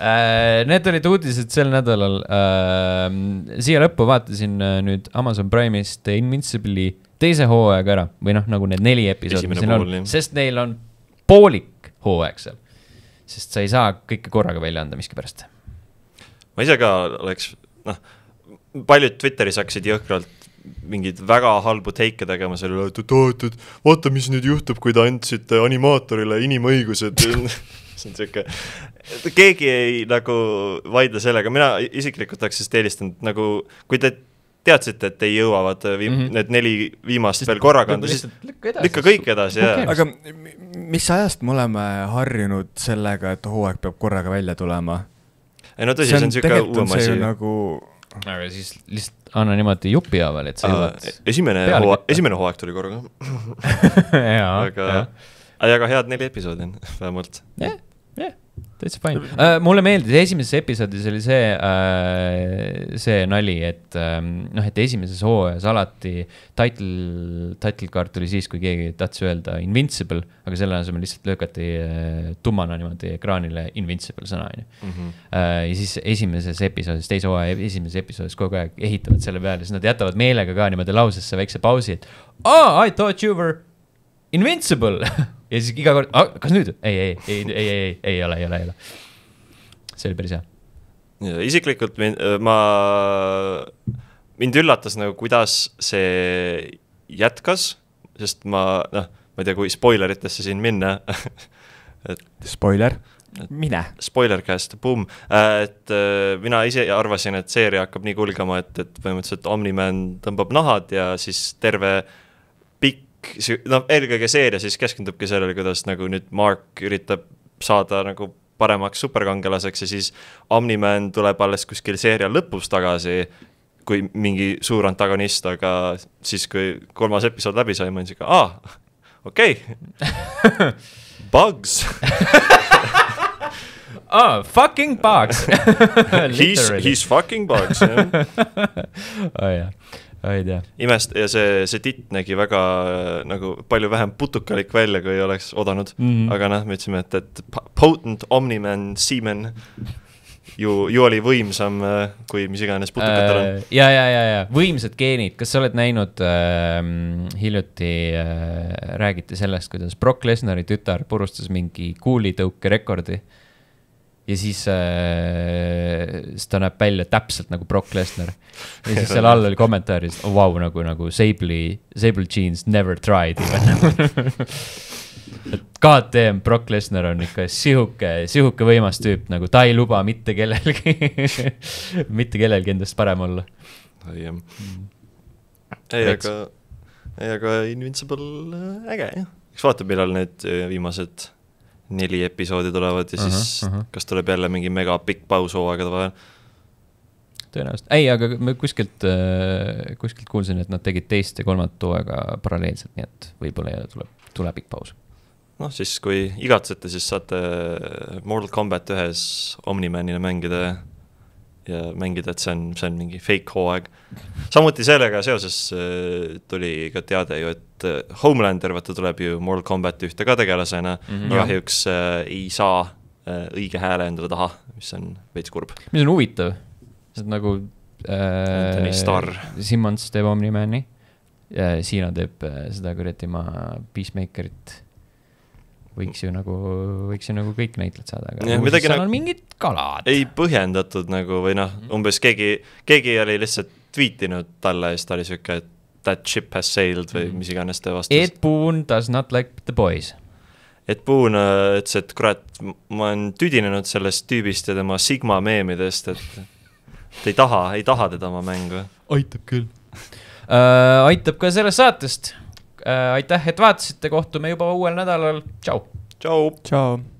äh, Need olid uudised sel nädalal. Ähm, siia lõppu vaatasin äh, nüüd Amazon Prime'ist Invincible'i teise hooaega ära või noh, nagu need neli episoodi, mis neil on, sest neil on poolik hooaeg seal. sest sa ei saa kõike korraga välja anda miskipärast ma ise ka oleks noh, paljud Twitteris hakkasid jõhkralt mingeid väga halbu teike tegema selle üle, et oot, et vaata, mis nüüd juhtub, kui te andsite animaatorile inimõigused <laughs> see on sihuke, keegi ei nagu vaidle sellega, mina isiklikult oleks vist eelistanud nagu, kui te teadsite, et ei jõuavad viim- mhm. mm, -hmm. need neli viimast siis veel korraga anda, siis lükka kõik edasi okay., jaa. aga mis ajast me oleme harjunud sellega, et hooaeg peab korraga välja tulema? ei no tõsi, see on sihuke uuem asi. nagu. aga siis lihtsalt anna niimoodi jupi haaval, et sa jõuad. E-, esimene hooaeg, esimene hooaeg tuli korraga <laughs> aga, aga head neli episoodi on vähemalt. jah, jah täitsa fine uh,. mulle meeldis, esimeses episoodis oli see uh,, see nali, et um, noh, et esimeses hooajas alati title, title card tuli siis, kui keegi tahtis öelda invincible, aga selle asemel lihtsalt lükati uh, äh, tummana niimoodi ekraanile invincible sõna, onju. Mhm. ja siis esimeses episoodis, teise hooaja esimeses episoodis kogu aeg ehitavad selle peale, siis nad jätavad meelega ka niimoodi lausesse väikse pausi, et oh, I thought you were Invincible <laughs> ja siis iga kord, ah, kas nüüd? ei, ei, ei, ei, ei, ei, ei ole, ei ole, ei ole. see oli päris hea. isiklikult mind, äh, ma, mind üllatas nagu, kuidas see jätkas, sest ma noh, ma ei tea, kui spoileritesse siin minna <laughs> et. Spoiler mine. Spoiler käest, pumm, äh, et äh, mina ise arvasin, et seeria hakkab nii kulgema, et, et põhimõtteliselt Omniman tõmbab nahad ja siis terve äh, noh, eelkõige seeria siis keskendubki sellele, kuidas nagu nüüd Mark üritab saada nagu paremaks superkangelaseks ja siis Omniman tuleb alles kuskil seeria lõpus tagasi, kui mingi suur antagonist, aga siis, kui kolmas episood läbi sai, ma olin siuke, aa, okei okay. <laughs> Bugs oh, <laughs> fucking bugs <laughs> he's, he's fucking bugs, jah. aa jah oh, ei tea. imest- ja see, see titt nägi väga äh, nagu palju vähem putukalik välja, kui oleks odanud mm. -hmm. aga noh, me ütlesime, et, et potent omniman, seaman ju, ju oli võimsam äh, kui mis iganes putukatel on. Äh, ja, ja, ja, ja võimsad geenid, kas sa oled näinud äh,, hiljuti äh, räägiti sellest, kuidas Brock Lesnari tütar purustas mingi kuulitõukerekordi äh, ja siis, äh, siis ta näeb välja täpselt nagu Brock Lesnar. ja siis seal <laughs> all oli kommentaaris oh,, vau wow,, nagu, nagu Sable'i, Sable jeans never tried <laughs> et KTM Brock Lesnar on ikka sihuke, sihuke võimas tüüp, nagu ta ei luba mitte kellelgi <laughs> mitte kellelgi endast parem olla. jah. Mm. ei, aga, ei, aga Invincible äh, äge jah, eks vaata, millal need äh, viimased neli episoodi tulevad ja uh -huh, siis uh -huh. kas tuleb jälle mingi mega pikk paus hooaegade vahel? tõenäoliselt, ei, aga ma kuskilt, äh, kuskilt kuulsin, et nad tegid teist ja kolmandat hooaega paralleelselt, nii et võib-olla jälle tuleb, tuleb pikk paus. noh, siis kui igatsete, siis saate äh, Mortal Combat ühes Omnimanina mängida ja mängida, et see on, see on mingi fake hooaeg samuti sellega seoses äh, tuli ka teade ju, et äh, Homelander, vaata, tuleb ju Mortal Combati ühte ka tegelasena mm -hmm., kahjuks äh, ei saa äh, õige hääle endale taha, mis on veits kurb. mis on huvitav, see on nagu äh,. Anthony Starr. Simmons teeb Omni-Mani, Siina teeb äh, seda kuradi maa Peacemakerit võiks ju nagu, võiks ju nagu kõik näitlejad saada, aga ja, nagu, seal nagu, on mingid kalad. ei põhjendatud nagu või noh, mhm. umbes keegi, keegi oli lihtsalt tweet inud talle ja siis ta oli sihuke, et that ship has sailed või mhm. mis iganes ta vastas. Ed Boon does not like the boys. Ed Boon äh, ütles, et kurat, ma olen tüdinenud sellest tüübist ja tema Sigma meemidest, et ta ei taha, ei taha teda oma mängu. aitab küll uh,. aitab ka sellest saatest uh,. aitäh, et vaatasite, kohtume juba uuel nädalal, tšau. tšau. tšau.